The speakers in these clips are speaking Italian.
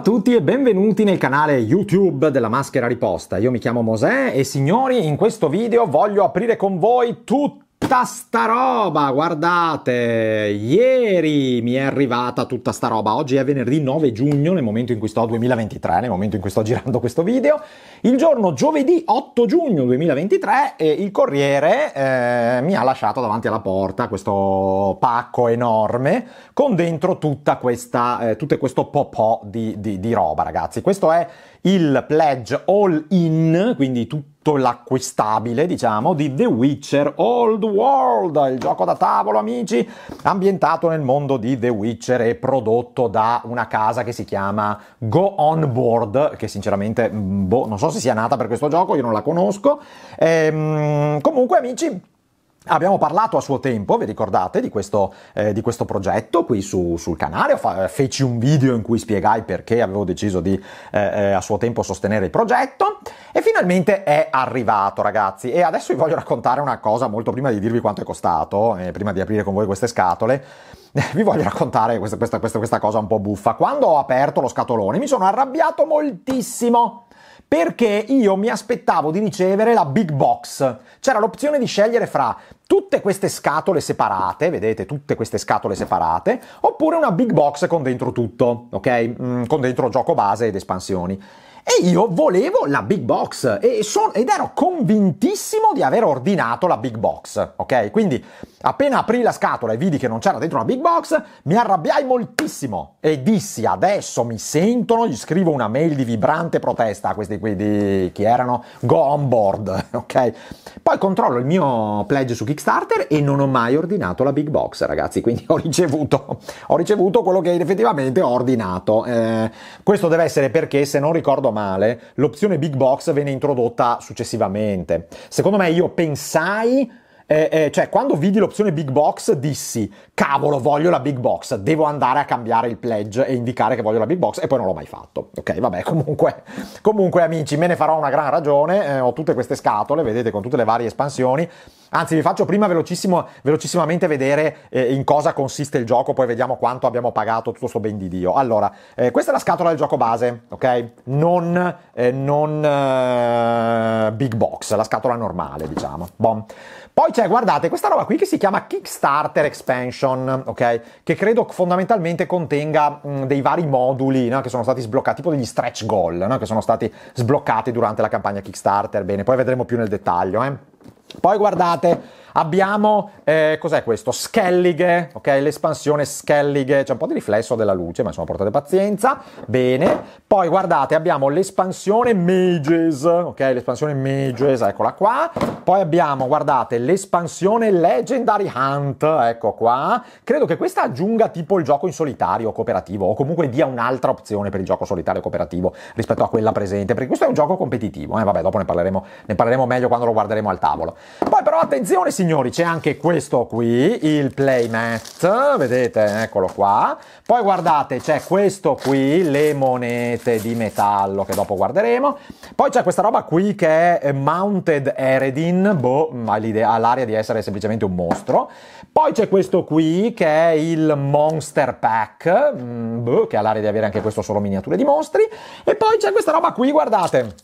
Ciao a tutti e benvenuti nel canale YouTube della Maschera Riposta. Io mi chiamo Mosè e signori, in questo video voglio aprire con voi tutti tutta sta roba, guardate, ieri mi è arrivata tutta sta roba, oggi è venerdì 9 giugno, nel momento in cui sto 2023, nel momento in cui sto girando questo video, il giorno giovedì 8 giugno 2023 e eh, il Corriere eh, mi ha lasciato davanti alla porta questo pacco enorme con dentro tutta questa, eh, tutto questo popò di, di, di roba, ragazzi. Questo è il pledge all in, quindi tutto l'acquistabile, diciamo, di The Witcher Old World, il gioco da tavolo, amici, ambientato nel mondo di The Witcher e prodotto da una casa che si chiama Go On Board, che sinceramente mm, boh, non so se sia nata per questo gioco, io non la conosco. Ehm, comunque, amici, Abbiamo parlato a suo tempo, vi ricordate, di questo, eh, di questo progetto qui su, sul canale, Fa, eh, feci un video in cui spiegai perché avevo deciso di eh, eh, a suo tempo sostenere il progetto e finalmente è arrivato ragazzi e adesso vi voglio raccontare una cosa molto prima di dirvi quanto è costato, eh, prima di aprire con voi queste scatole, vi voglio raccontare questa, questa, questa, questa cosa un po' buffa. Quando ho aperto lo scatolone mi sono arrabbiato moltissimo perché io mi aspettavo di ricevere la big box. C'era l'opzione di scegliere fra tutte queste scatole separate, vedete, tutte queste scatole separate, oppure una big box con dentro tutto, ok? Mm, con dentro gioco base ed espansioni. E io volevo la big box e son, ed ero convintissimo di aver ordinato la big box, ok? Quindi Appena aprì la scatola e vidi che non c'era dentro una big box, mi arrabbiai moltissimo e dissi adesso mi sentono, gli scrivo una mail di vibrante protesta a questi qui di chi erano, go on board, ok? Poi controllo il mio pledge su Kickstarter e non ho mai ordinato la big box ragazzi, quindi ho ricevuto, ho ricevuto quello che effettivamente ho ordinato. Eh, questo deve essere perché se non ricordo male l'opzione big box venne introdotta successivamente. Secondo me io pensai eh, eh, cioè quando vidi l'opzione big box dissi, cavolo voglio la big box, devo andare a cambiare il pledge e indicare che voglio la big box e poi non l'ho mai fatto. Ok, vabbè, comunque, comunque amici, me ne farò una gran ragione, eh, ho tutte queste scatole, vedete, con tutte le varie espansioni. Anzi, vi faccio prima velocissimo, velocissimamente vedere eh, in cosa consiste il gioco, poi vediamo quanto abbiamo pagato tutto sto ben di Dio. Allora, eh, questa è la scatola del gioco base, ok? Non, eh, non eh, big box, la scatola normale, diciamo. Bon. Poi c'è, cioè, guardate, questa roba qui che si chiama Kickstarter Expansion, ok? Che credo fondamentalmente contenga mh, dei vari moduli no? che sono stati sbloccati, tipo degli stretch goal, no? che sono stati sbloccati durante la campagna Kickstarter. Bene, poi vedremo più nel dettaglio. Eh? Poi guardate, Abbiamo, eh, cos'è questo? Schellige, ok? L'espansione Schellige, c'è un po' di riflesso della luce, ma insomma portate pazienza. Bene. Poi guardate, abbiamo l'espansione Mages, ok? L'espansione Mages, eccola qua. Poi abbiamo, guardate, l'espansione Legendary Hunt, ecco qua. Credo che questa aggiunga tipo il gioco in solitario cooperativo o comunque dia un'altra opzione per il gioco solitario cooperativo rispetto a quella presente, perché questo è un gioco competitivo, eh? Vabbè, dopo ne parleremo, ne parleremo meglio quando lo guarderemo al tavolo. Poi però attenzione, signori signori c'è anche questo qui, il playmat, vedete, eccolo qua. Poi guardate, c'è questo qui, le monete di metallo che dopo guarderemo. Poi c'è questa roba qui che è Mounted Eredin, boh, ha l'aria di essere semplicemente un mostro. Poi c'è questo qui che è il Monster Pack, mm, boh, che ha l'aria di avere anche questo solo miniature di mostri. E poi c'è questa roba qui, guardate.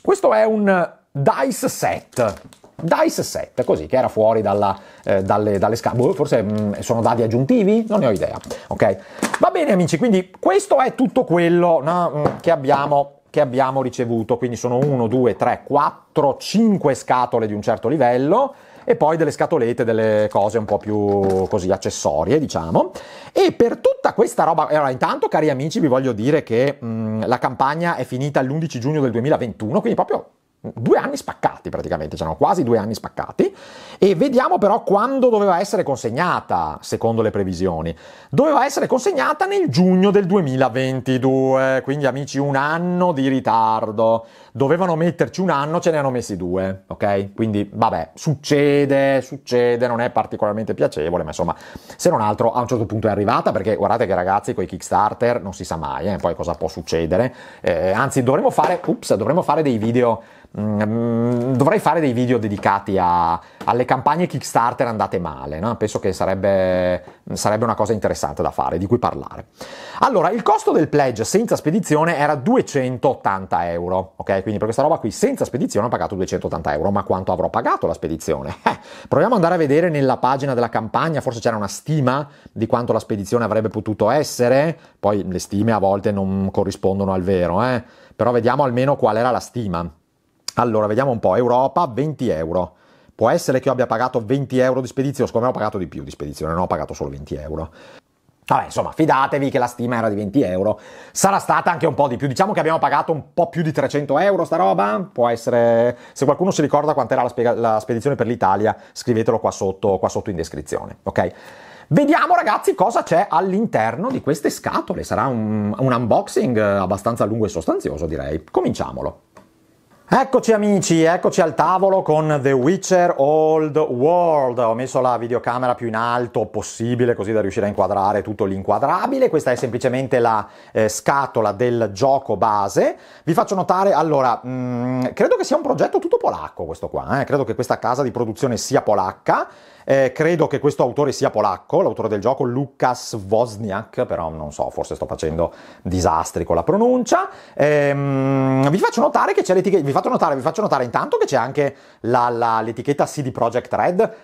Questo è un dice set. Dice 7, così, che era fuori dalla, eh, dalle, dalle scatole. Boh, forse mh, mm, sono dadi aggiuntivi? Non ne ho idea. Ok? Va bene, amici, quindi questo è tutto quello no, mm, che abbiamo che abbiamo ricevuto, quindi sono 1, 2, 3, 4, 5 scatole di un certo livello e poi delle scatolette, delle cose un po' più così accessorie, diciamo. E per tutta questa roba, allora intanto cari amici vi voglio dire che mh, mm, la campagna è finita l'11 giugno del 2021, quindi proprio due anni spaccati praticamente, c'erano quasi due anni spaccati, e vediamo però quando doveva essere consegnata, secondo le previsioni. Doveva essere consegnata nel giugno del 2022, quindi amici un anno di ritardo dovevano metterci un anno, ce ne hanno messi due, ok? Quindi vabbè, succede, succede, non è particolarmente piacevole, ma insomma, se non altro a un certo punto è arrivata, perché guardate che ragazzi, con i Kickstarter non si sa mai, eh, poi cosa può succedere. Eh, anzi, dovremmo fare, ups, dovremmo fare dei video, mm, mm dovrei fare dei video dedicati a alle campagne Kickstarter andate male, no? penso che sarebbe, sarebbe una cosa interessante da fare, di cui parlare. Allora, il costo del pledge senza spedizione era 280 euro, ok? Quindi per questa roba qui senza spedizione ho pagato 280 euro, ma quanto avrò pagato la spedizione? Eh, proviamo ad andare a vedere nella pagina della campagna, forse c'era una stima di quanto la spedizione avrebbe potuto essere, poi le stime a volte non corrispondono al vero, eh? però vediamo almeno qual era la stima. Allora, vediamo un po', Europa 20 euro, Può essere che io abbia pagato 20 euro di spedizione, secondo me ho pagato di più di spedizione, non ho pagato solo 20 euro. Vabbè, insomma, fidatevi che la stima era di 20 euro. Sarà stata anche un po' di più. Diciamo che abbiamo pagato un po' più di 300 euro sta roba. Può essere... Se qualcuno si ricorda quant'era la, spiega... la spedizione per l'Italia, scrivetelo qua sotto, qua sotto in descrizione, ok? Vediamo ragazzi cosa c'è all'interno di queste scatole. Sarà un, un unboxing abbastanza lungo e sostanzioso, direi. Cominciamolo. Eccoci amici, eccoci al tavolo con The Witcher Old World. Ho messo la videocamera più in alto possibile così da riuscire a inquadrare tutto l'inquadrabile. Questa è semplicemente la eh, scatola del gioco base. Vi faccio notare, allora, mh, mm, credo che sia un progetto tutto polacco questo qua, eh? credo che questa casa di produzione sia polacca. Eh, credo che questo autore sia polacco, l'autore del gioco Lukas Wozniak, però non so, forse sto facendo disastri con la pronuncia. Ehm, vi faccio notare che c'è l'etichetta, vi, vi faccio notare, intanto che c'è anche la, la, l'etichetta CD Projekt Red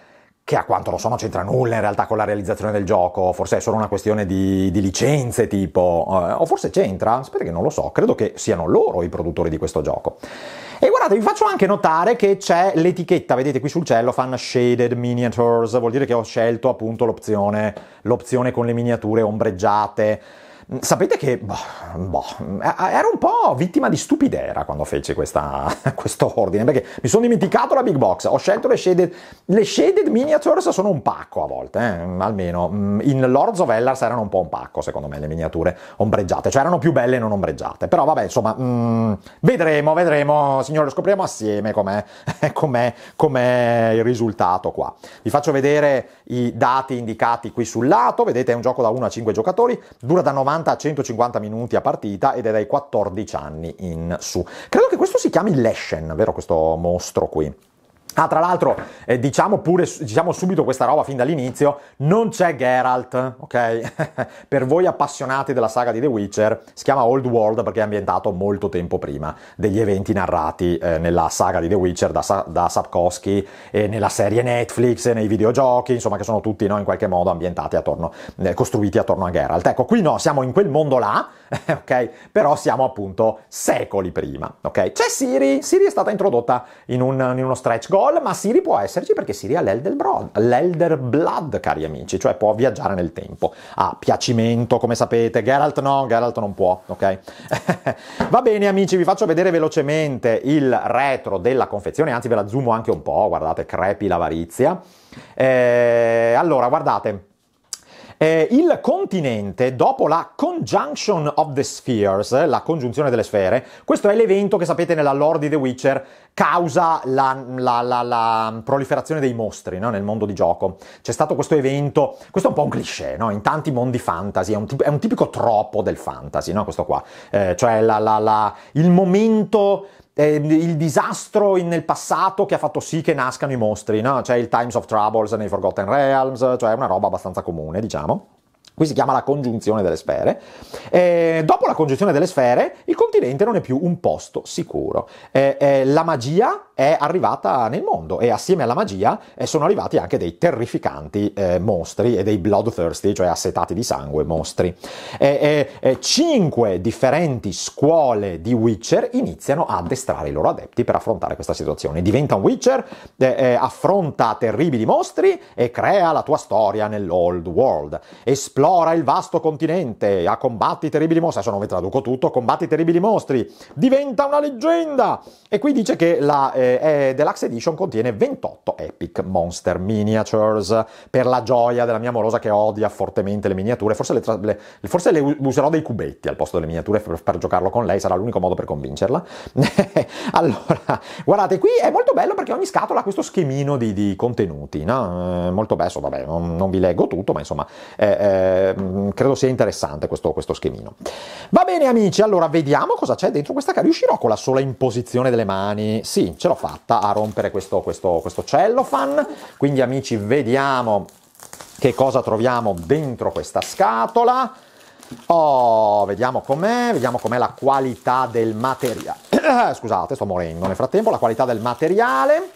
che a quanto lo so non c'entra nulla in realtà con la realizzazione del gioco, forse è solo una questione di, di licenze tipo, eh, o forse c'entra, spero che non lo so, credo che siano loro i produttori di questo gioco. E guardate, vi faccio anche notare che c'è l'etichetta, vedete qui sul fan Shaded Miniatures, vuol dire che ho scelto appunto l'opzione, l'opzione con le miniature ombreggiate, Mm, sapete che boh, boh, eh, eh, ero un po' vittima di stupidera quando feci questo ordine, perché mi sono dimenticato la big box, ho scelto le shaded, le shaded miniatures sono un pacco a volte, eh, mm, almeno mm, in Lords of Ellars erano un po' un pacco secondo me le miniature ombreggiate, cioè erano più belle non ombreggiate, però vabbè insomma mh, vedremo, vedremo, signore, scopriamo assieme com'è, com'è, com'è il risultato qua. Vi faccio vedere i dati indicati qui sul lato, vedete è un gioco da 1 a 5 giocatori, dura da 90 190 a 150 minuti a partita ed è dai 14 anni in su. Credo che questo si chiami Leshen, vero questo mostro qui? Ah, tra l'altro, eh, diciamo pure, diciamo subito questa roba fin dall'inizio, non c'è Geralt, ok? per voi appassionati della saga di The Witcher, si chiama Old World perché è ambientato molto tempo prima degli eventi narrati eh, nella saga di The Witcher da, da Sapkowski e nella serie Netflix e nei videogiochi, insomma, che sono tutti no, in qualche modo ambientati attorno, eh, costruiti attorno a Geralt. Ecco, qui no, siamo in quel mondo là, ok? Però siamo appunto secoli prima, ok? C'è cioè, Siri, Siri è stata introdotta in, un, in uno stretch goal, ma Siri può esserci perché Siri ha l'Elder, Broad, l'elder Blood, cari amici, cioè può viaggiare nel tempo. Ha ah, piacimento, come sapete, Geralt no, Geralt non può, ok? Va bene amici, vi faccio vedere velocemente il retro della confezione, anzi ve la zoom anche un po', guardate, crepi l'avarizia. Eh, allora, guardate, eh, il continente, dopo la Conjunction of the Spheres, eh, la congiunzione delle sfere, questo è l'evento che sapete nella Lord of The Witcher causa la, la, la, la proliferazione dei mostri no? nel mondo di gioco. C'è stato questo evento, questo è un po' un cliché, no? in tanti mondi fantasy, è un, è un tipico troppo del fantasy, no? questo qua, eh, cioè il momento eh, il disastro in, nel passato che ha fatto sì che nascano i mostri, no? C'è cioè, il Times of Troubles nei Forgotten Realms, cioè una roba abbastanza comune, diciamo. Qui si chiama la congiunzione delle sfere. Eh, dopo la congiunzione delle sfere, il continente non è più un posto sicuro. Eh, la magia è arrivata nel mondo e assieme alla magia eh, sono arrivati anche dei terrificanti eh, mostri e dei bloodthirsty, cioè assetati di sangue mostri. E, e, e cinque differenti scuole di Witcher iniziano a addestrare i loro adepti per affrontare questa situazione. Diventa un Witcher, eh, eh affronta terribili mostri e crea la tua storia nell'Old World. Esplora il vasto continente, a combatti terribili mostri, adesso non vi traduco tutto, combatti terribili mostri, diventa una leggenda! E qui dice che la... Eh, eh, eh, Deluxe Edition contiene 28 Epic Monster Miniatures, per la gioia della mia amorosa che odia fortemente le miniature, forse le, tra- le, forse le userò dei cubetti al posto delle miniature per, per giocarlo con lei, sarà l'unico modo per convincerla. allora, guardate, qui è molto bello perché ogni scatola ha questo schemino di, di contenuti, no? eh, molto bello, vabbè, non, non, vi leggo tutto, ma insomma, eh, eh mm, credo sia interessante questo, questo schemino. Va bene amici, allora vediamo cosa c'è dentro questa carta. Riuscirò con la sola imposizione delle mani? Sì, ce l'ho l'ho fatta a rompere questo, questo, questo cellophane, quindi amici vediamo che cosa troviamo dentro questa scatola. Oh, vediamo com'è, vediamo com'è la qualità del materiale. Scusate, sto morendo nel frattempo, la qualità del materiale.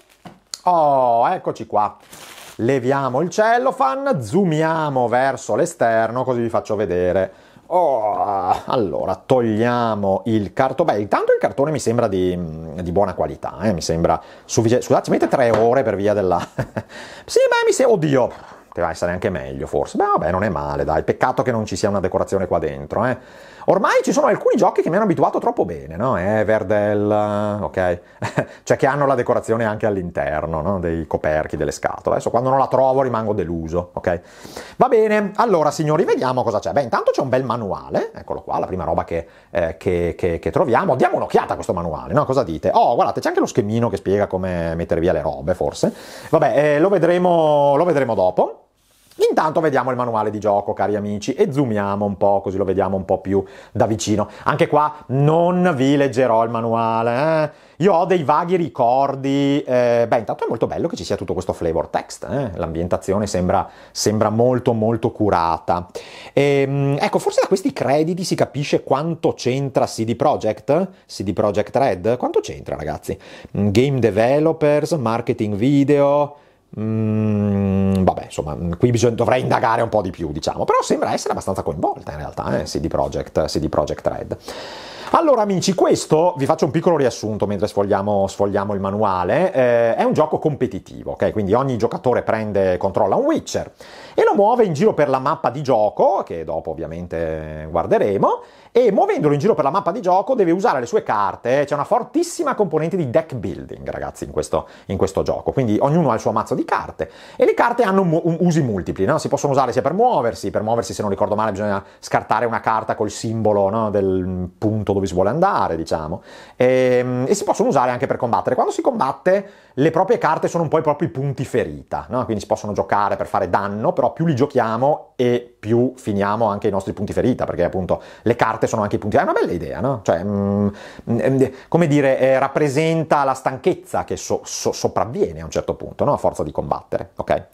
Oh, eccoci qua. Leviamo il cellophane, zoomiamo verso l'esterno così vi faccio vedere Oh, allora, togliamo il cartone. Beh, intanto il cartone mi sembra di, mm, di buona qualità, eh? mi sembra sufficiente. Scusate, ci mette tre ore per via della... sì, beh, mi sembra... Oddio, deve essere anche meglio, forse. Beh, vabbè, non è male, dai. Peccato che non ci sia una decorazione qua dentro, eh. Ormai ci sono alcuni giochi che mi hanno abituato troppo bene, no? Eh, Verdel, eh, ok? cioè che hanno la decorazione anche all'interno, no? Dei coperchi, delle scatole. Adesso quando non la trovo rimango deluso, ok? Va bene, allora signori, vediamo cosa c'è. Beh, intanto c'è un bel manuale, eccolo qua, la prima roba che, eh, che, che, che troviamo. Diamo un'occhiata a questo manuale, no? Cosa dite? Oh, guardate, c'è anche lo schemino che spiega come mettere via le robe, forse. Vabbè, eh, lo, vedremo, lo vedremo dopo. Intanto vediamo il manuale di gioco, cari amici, e zoomiamo un po', così lo vediamo un po' più da vicino. Anche qua non vi leggerò il manuale, eh? Io ho dei vaghi ricordi. Eh, beh, intanto è molto bello che ci sia tutto questo flavor text. Eh? L'ambientazione sembra, sembra, molto, molto curata. E, ehm, ecco, forse da questi crediti si capisce quanto c'entra CD Projekt, CD Projekt Red. Quanto c'entra, ragazzi? Mm, game developers, marketing video. Mm, vabbè, insomma, mm, qui bisogna, dovrei indagare un po' di più, diciamo, però sembra essere abbastanza coinvolta in realtà eh, CD, Projekt, CD Projekt Red. Allora amici, questo, vi faccio un piccolo riassunto mentre sfogliamo, sfogliamo il manuale, eh, è un gioco competitivo, ok? Quindi ogni giocatore prende, controlla un Witcher e lo muove in giro per la mappa di gioco, che dopo ovviamente guarderemo, e muovendolo in giro per la mappa di gioco deve usare le sue carte, c'è una fortissima componente di deck building ragazzi in questo, in questo gioco, quindi ognuno ha il suo mazzo di carte e le carte hanno mu- usi multipli, no? si possono usare sia per muoversi, per muoversi se non ricordo male bisogna scartare una carta col simbolo no? del punto dove si vuole andare diciamo, e, ehm, e si possono usare anche per combattere, quando si combatte le proprie carte sono un po' i propri punti ferita, no? quindi si possono giocare per fare danno, però però più li giochiamo e più finiamo anche i nostri punti ferita, perché appunto le carte sono anche i punti. È una bella idea, no? Cioè, mh, mm, mm, eh, come dire, eh, rappresenta la stanchezza che so, so, sopravviene a un certo punto, no? A forza di combattere, ok?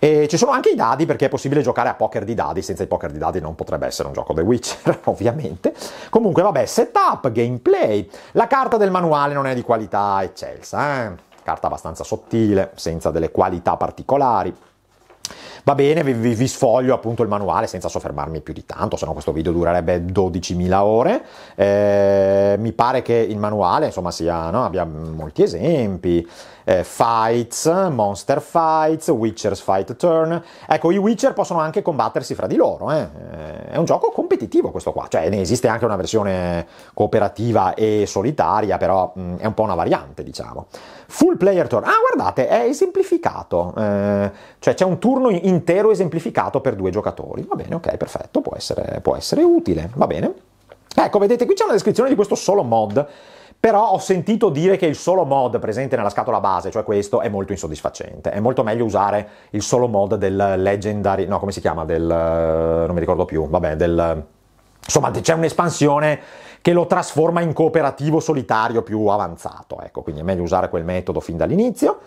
E ci sono anche i dadi perché è possibile giocare a poker di dadi, senza i poker di dadi non potrebbe essere un gioco The Witcher, ovviamente. Comunque vabbè, setup, gameplay, la carta del manuale non è di qualità eccelsa, eh? carta abbastanza sottile, senza delle qualità particolari. Va bene, vi, vi, vi sfoglio appunto il manuale senza soffermarmi più di tanto, se no questo video durerebbe 12.000 ore. Eh, mi pare che il manuale insomma sia, no? abbia molti esempi. Eh, fights, Monster Fights, Witcher's Fight Turn. Ecco, i Witcher possono anche combattersi fra di loro. Eh. eh è un gioco competitivo questo qua, cioè ne esiste anche una versione cooperativa e solitaria, però mh, mm, è un po' una variante, diciamo. Full player turn. Ah, guardate, è esemplificato. Eh, cioè c'è un turno intero esemplificato per due giocatori. Va bene, ok, perfetto, può essere, può essere utile. Va bene. Ecco, vedete, qui c'è una descrizione di questo solo mod. Però ho sentito dire che il solo mod presente nella scatola base, cioè questo, è molto insoddisfacente. È molto meglio usare il solo mod del Legendary. No, come si chiama? Del. Eh, non mi ricordo più. Vabbè, del. Insomma, c'è un'espansione che lo trasforma in cooperativo solitario più avanzato. Ecco, quindi è meglio usare quel metodo fin dall'inizio.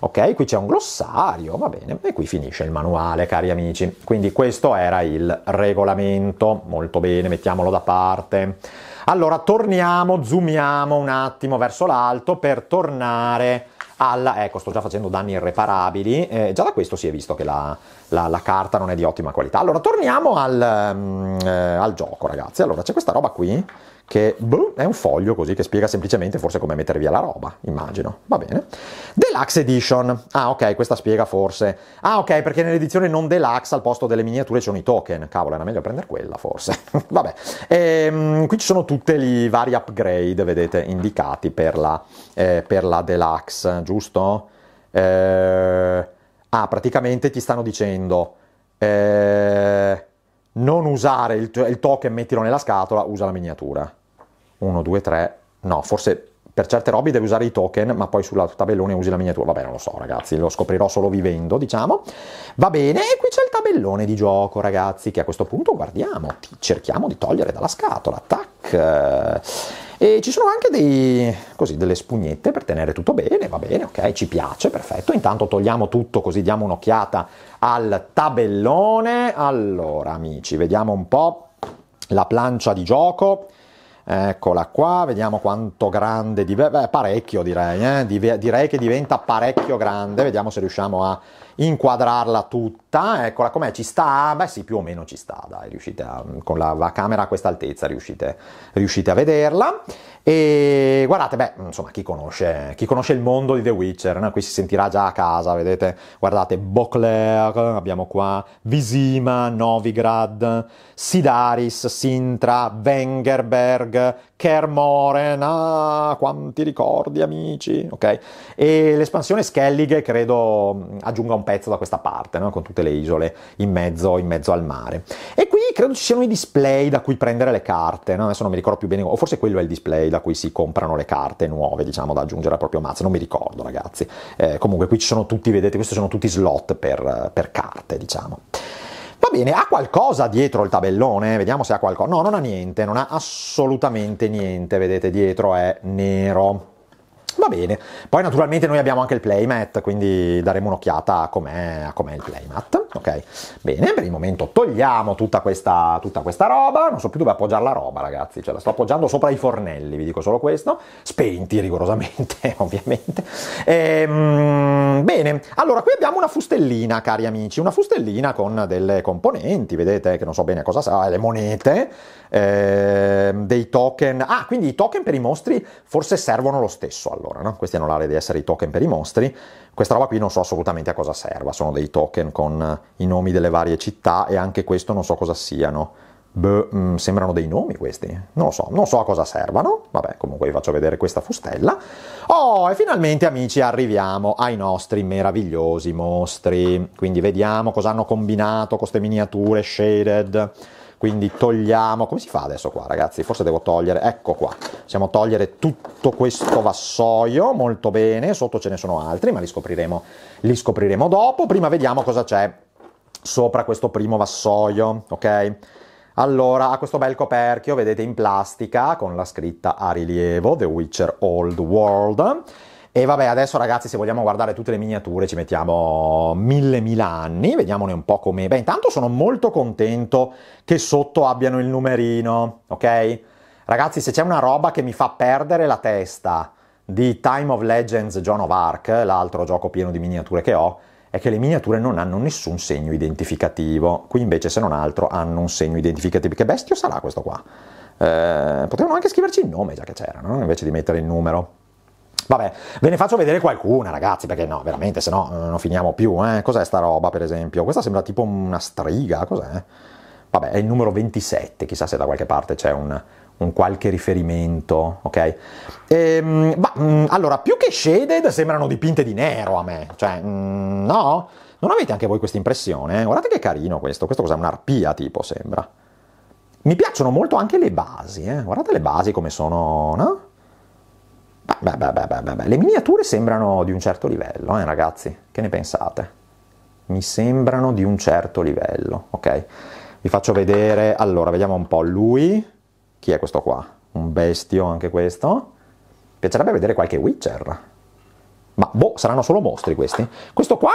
Ok, qui c'è un glossario, va bene, e qui finisce il manuale, cari amici. Quindi questo era il regolamento. Molto bene, mettiamolo da parte. Allora, torniamo, zoomiamo un attimo verso l'alto per tornare alla... Ecco, sto già facendo danni irreparabili. Eh, già da questo si è visto che la, la, la, carta non è di ottima qualità. Allora, torniamo al, um, eh, al gioco, ragazzi. Allora, c'è questa roba qui che boh, è un foglio così che spiega semplicemente forse come mettere via la roba, immagino. Va bene. Deluxe Edition. Ah, ok, questa spiega forse. Ah, ok, perché nell'edizione non deluxe al posto delle miniature ci sono i token. Cavolo, era meglio prendere quella forse. Vabbè. E, ehm, qui ci sono tutti i vari upgrade, vedete, indicati per la, eh, per la deluxe, giusto? Eh, ah, praticamente ti stanno dicendo... Eh, non usare il, il token, mettilo nella scatola, usa la miniatura. 1, 2, 3, no, forse per certe robe devi usare i token, ma poi sull'altro tabellone usi la miniatura. Vabbè, non lo so, ragazzi, lo scoprirò solo vivendo, diciamo. Va bene, e qui c'è il tabellone di gioco, ragazzi, che a questo punto guardiamo, cerchiamo di togliere dalla scatola. Tac. E ci sono anche dei, così, delle spugnette per tenere tutto bene, va bene, ok, ci piace, perfetto. Intanto togliamo tutto così diamo un'occhiata al tabellone. Allora, amici, vediamo un po' la plancia di gioco. Eccola qua, vediamo quanto grande, di, beh, parecchio direi, eh? di, direi che diventa parecchio grande, vediamo se riusciamo a inquadrarla tutta alta, eccola com'è, ci sta? Beh sì, più o meno ci sta, dai, riuscite a, con la, la camera a questa altezza riuscite, riuscite, a vederla. E guardate, beh, insomma, chi conosce, chi conosce il mondo di The Witcher, no? qui si sentirà già a casa, vedete, guardate, Beauclerc, abbiamo qua Visima, Novigrad, Sidaris, Sintra, Wengerberg, Kermoren, ah, quanti ricordi amici, ok? E l'espansione Skellige credo aggiunga un pezzo da questa parte, no? con tutte tutte le isole in mezzo, in mezzo al mare. E qui credo ci siano i display da cui prendere le carte, no? adesso non mi ricordo più bene, o forse quello è il display da cui si comprano le carte nuove, diciamo, da aggiungere al proprio mazzo, non mi ricordo ragazzi. Eh, comunque qui ci sono tutti, vedete, questi sono tutti slot per, per carte, diciamo. Va bene, ha qualcosa dietro il tabellone? Vediamo se ha qualcosa. No, non ha niente, non ha assolutamente niente, vedete, dietro è nero. Va bene. Poi naturalmente noi abbiamo anche il playmat, quindi daremo un'occhiata a com'è, a com'è il playmat. Ok, bene, per il momento togliamo tutta questa, tutta questa roba. Non so più dove appoggiare la roba, ragazzi. Ce cioè, la sto appoggiando sopra i fornelli, vi dico solo questo. Spenti rigorosamente, ovviamente. Ehm, bene, allora qui abbiamo una fustellina, cari amici. Una fustellina con delle componenti, vedete che non so bene cosa sarà, le monete eh, dei token. Ah, quindi i token per i mostri forse servono lo stesso allora, no? Questi hanno l'aria di essere i token per i mostri. Questa roba qui non so assolutamente a cosa serva, sono dei token con i nomi delle varie città e anche questo non so cosa siano. Beh, mm, sembrano dei nomi questi, non lo so, non so a cosa servano, vabbè comunque vi faccio vedere questa fustella. Oh, e finalmente amici arriviamo ai nostri meravigliosi mostri, quindi vediamo cosa hanno combinato con queste miniature shaded quindi togliamo, come si fa adesso qua ragazzi? Forse devo togliere, ecco qua, possiamo togliere tutto questo vassoio, molto bene, sotto ce ne sono altri, ma li scopriremo, li scopriremo dopo, prima vediamo cosa c'è sopra questo primo vassoio, ok? Allora, ha questo bel coperchio, vedete in plastica, con la scritta a rilievo, The Witcher Old World, e vabbè, adesso ragazzi, se vogliamo guardare tutte le miniature ci mettiamo mille mila anni, vediamone un po' come... Beh, intanto sono molto contento che sotto abbiano il numerino, ok? Ragazzi, se c'è una roba che mi fa perdere la testa di Time of Legends John of Arc, l'altro gioco pieno di miniature che ho, è che le miniature non hanno nessun segno identificativo. Qui invece, se non altro, hanno un segno identificativo. Che bestio sarà questo qua? Eh, potevano anche scriverci il nome, già che c'era, no? invece di mettere il numero. Vabbè, ve ne faccio vedere qualcuna, ragazzi, perché no, veramente, se no eh, non finiamo più. Eh? Cos'è sta roba, per esempio? Questa sembra tipo una striga, cos'è? Vabbè, è il numero 27, chissà se da qualche parte c'è un, un qualche riferimento, ok? Ehm, ma, mm, allora, più che shaded sembrano dipinte di nero a me, cioè, mm, no? Non avete anche voi questa impressione? Eh? Guardate che carino questo, questo cos'è? Un'arpia tipo, sembra. Mi piacciono molto anche le basi, eh? Guardate le basi come sono, no? Beh, beh, beh, Le miniature sembrano di un certo livello, eh, ragazzi, che ne pensate? Mi sembrano di un certo livello, ok? Vi faccio vedere, allora, vediamo un po' lui, chi è questo qua? Un bestio anche questo? Mi Piacerebbe vedere qualche Witcher. Ma boh, saranno solo mostri questi. Questo qua?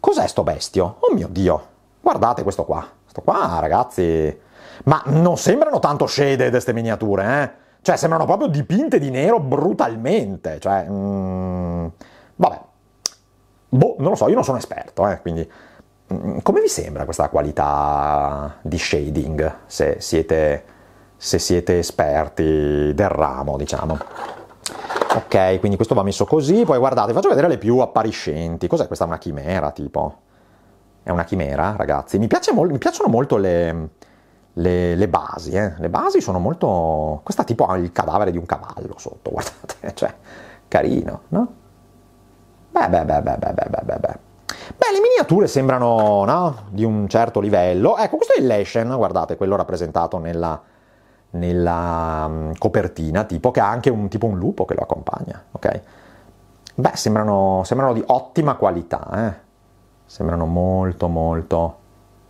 Cos'è sto bestio? Oh mio Dio! Guardate questo qua. Questo qua, ragazzi. Ma non sembrano tanto shaded queste miniature, eh? Cioè, sembrano proprio dipinte di nero brutalmente. Cioè, mm, vabbè. Boh, non lo so, io non sono esperto, eh, quindi... Mm, come vi sembra questa qualità di shading, se siete, se siete esperti del ramo, diciamo? Ok, quindi questo va messo così, poi guardate, faccio vedere le più appariscenti. Cos'è questa? Una chimera, tipo? È una chimera, ragazzi? Mi, piace mo- mi piacciono molto le le, le basi. Eh. Le basi sono molto... Questa tipo ha il cadavere di un cavallo sotto, guardate, cioè, carino, no? Beh, beh, beh, beh, beh, beh, beh, beh. Beh, le miniature sembrano, no? Di un certo livello. Ecco, questo è il Leshen, guardate, quello rappresentato nella, nella um, copertina, tipo, che ha anche un, tipo un lupo che lo accompagna, ok? Beh, sembrano, sembrano di ottima qualità, eh? Sembrano molto, molto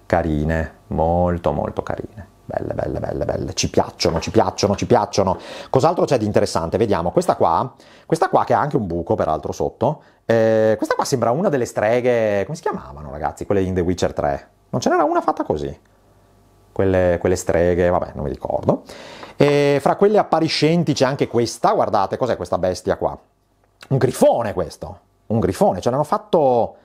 carine molto molto carine. Belle, belle, belle, belle, ci piacciono, ci piacciono, ci piacciono. Cos'altro c'è di interessante? Vediamo, questa qua, questa qua che ha anche un buco peraltro sotto, eh, questa qua sembra una delle streghe, come si chiamavano ragazzi, quelle in The Witcher 3? Non ce n'era una fatta così? Quelle, quelle streghe, vabbè, non mi ricordo. E fra quelle appariscenti c'è anche questa, guardate, cos'è questa bestia qua? Un grifone questo, un grifone, ce l'hanno fatto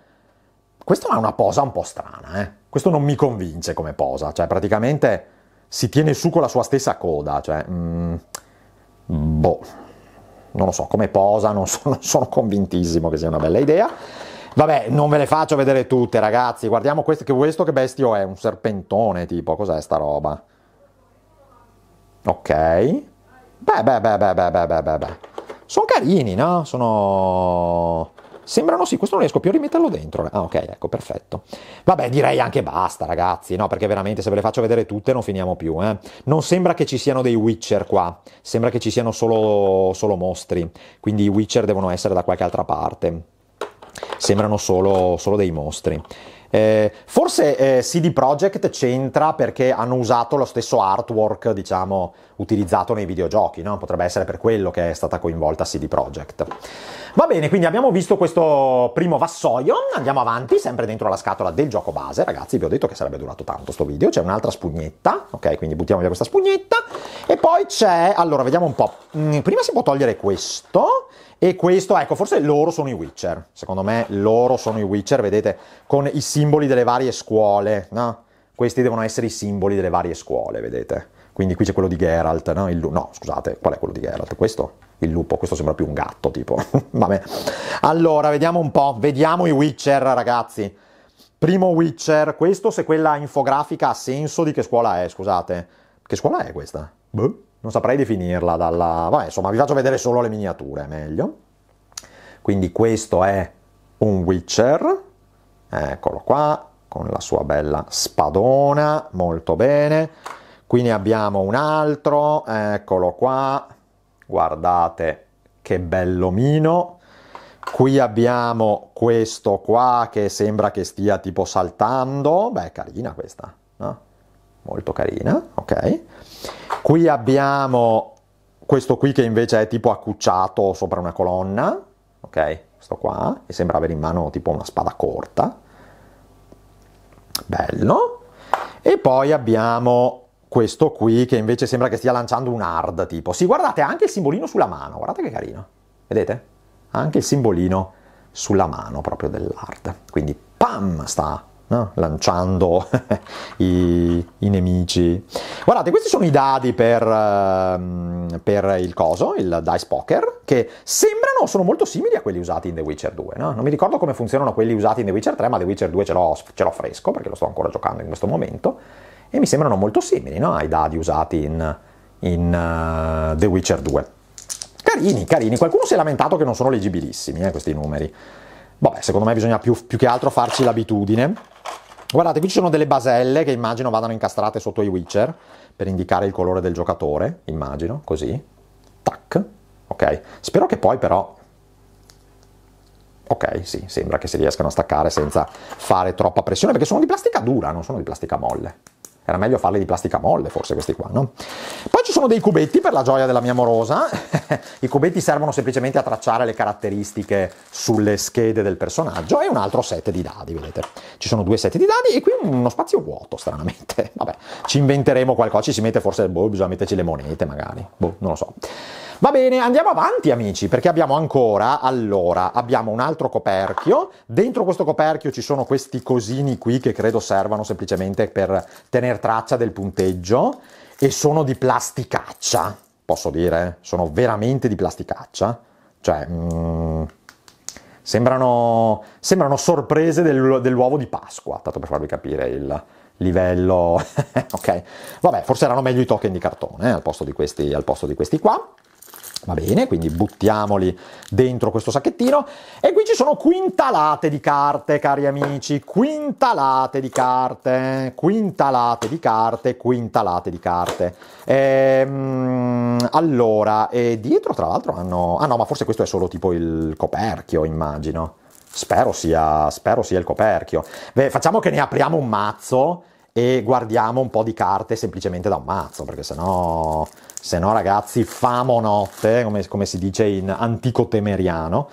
questa è una posa un po' strana, eh? Questo non mi convince come posa, cioè praticamente si tiene su con la sua stessa coda, cioè... Mm, boh, non lo so, come posa non sono, sono convintissimo che sia una bella idea. Vabbè, non ve le faccio vedere tutte, ragazzi. Guardiamo questo che, questo che bestio è, un serpentone, tipo, cos'è sta roba? Ok. Beh, beh, beh, beh, beh, beh, beh, beh. Sono carini, no? Sono Sembrano sì, questo non riesco più a rimetterlo dentro. Ah, ok, ecco, perfetto. Vabbè, direi anche basta, ragazzi, no? Perché veramente se ve le faccio vedere tutte non finiamo più, eh. Non sembra che ci siano dei Witcher qua, sembra che ci siano solo, solo mostri. Quindi i Witcher devono essere da qualche altra parte. Sembrano solo, solo dei mostri. Eh, forse eh, CD Projekt c'entra perché hanno usato lo stesso artwork, diciamo, utilizzato nei videogiochi, no? potrebbe essere per quello che è stata coinvolta CD Projekt. Va bene, quindi abbiamo visto questo primo vassoio, andiamo avanti, sempre dentro la scatola del gioco base, ragazzi vi ho detto che sarebbe durato tanto questo video, c'è un'altra spugnetta, ok, quindi buttiamo via questa spugnetta, e poi c'è, allora vediamo un po', mm, prima si può togliere questo, e questo, ecco, forse loro sono i Witcher, secondo me loro sono i Witcher, vedete, con i simboli delle varie scuole, no? Questi devono essere i simboli delle varie scuole, vedete? Quindi qui c'è quello di Geralt, no? Il, no, scusate, qual è quello di Geralt? Questo? Il lupo, questo sembra più un gatto, tipo. Vabbè. Allora, vediamo un po', vediamo i Witcher, ragazzi. Primo Witcher, questo se quella infografica ha senso di che scuola è, scusate. Che scuola è questa? Beh, non saprei definirla dalla... Vabbè, insomma, vi faccio vedere solo le miniature, meglio. Quindi questo è un Witcher, eccolo qua, con la sua bella spadona, molto bene qui ne abbiamo un altro eccolo qua guardate che bellomino qui abbiamo questo qua che sembra che stia tipo saltando beh carina questa no? molto carina ok qui abbiamo questo qui che invece è tipo accucciato sopra una colonna ok questo qua e sembra avere in mano tipo una spada corta bello e poi abbiamo questo qui che invece sembra che stia lanciando un hard tipo. Sì, guardate anche il simbolino sulla mano, guardate che carino. Vedete? Anche il simbolino sulla mano proprio dell'hard. Quindi pam sta no? lanciando i, i, nemici. Guardate, questi sono i dadi per, ehm, per, il coso, il dice poker, che sembrano, sono molto simili a quelli usati in The Witcher 2. No? Non mi ricordo come funzionano quelli usati in The Witcher 3, ma The Witcher 2 ce l'ho, ce l'ho fresco perché lo sto ancora giocando in questo momento e mi sembrano molto simili no? ai dadi usati in, in uh, The Witcher 2. Carini, carini. Qualcuno si è lamentato che non sono leggibilissimi eh, questi numeri. Vabbè, secondo me bisogna più, più che altro farci l'abitudine. Guardate, qui ci sono delle baselle che immagino vadano incastrate sotto i Witcher per indicare il colore del giocatore, immagino, così. Tac. Ok. Spero che poi però ok, sì, sembra che si riescano a staccare senza fare troppa pressione, perché sono di plastica dura, non sono di plastica molle. Era meglio farli di plastica molle, forse questi qua, no? Poi ci sono dei cubetti per la gioia della mia morosa. I cubetti servono semplicemente a tracciare le caratteristiche sulle schede del personaggio e un altro set di dadi, vedete. Ci sono due set di dadi e qui uno spazio vuoto, stranamente. Vabbè, ci inventeremo qualcosa, ci si mette forse, boh, bisogna metterci le monete magari, boh, non lo so. Va bene, andiamo avanti amici, perché abbiamo ancora, allora, abbiamo un altro coperchio, dentro questo coperchio ci sono questi cosini qui che credo servano semplicemente per tenere traccia del punteggio e sono di plasticaccia, posso dire, eh? sono veramente di plasticaccia, cioè... Mm, sembrano, sembrano, sorprese del, dell'uovo di Pasqua, tanto per farvi capire il, livello ok vabbè forse erano meglio i token di cartone eh, al, posto di questi, al posto di questi qua Va bene, quindi buttiamoli dentro questo sacchettino. E qui ci sono quintalate di carte, cari amici, quintalate di carte, quintalate di carte, quintalate di carte. Ehm, allora, e dietro tra l'altro hanno... Ah no, ma forse questo è solo tipo il coperchio, immagino. Spero sia, spero sia il coperchio. Beh, facciamo che ne apriamo un mazzo e guardiamo un po' di carte semplicemente da un mazzo, perché sennò se no ragazzi famo notte, come, come si dice in antico temeriano.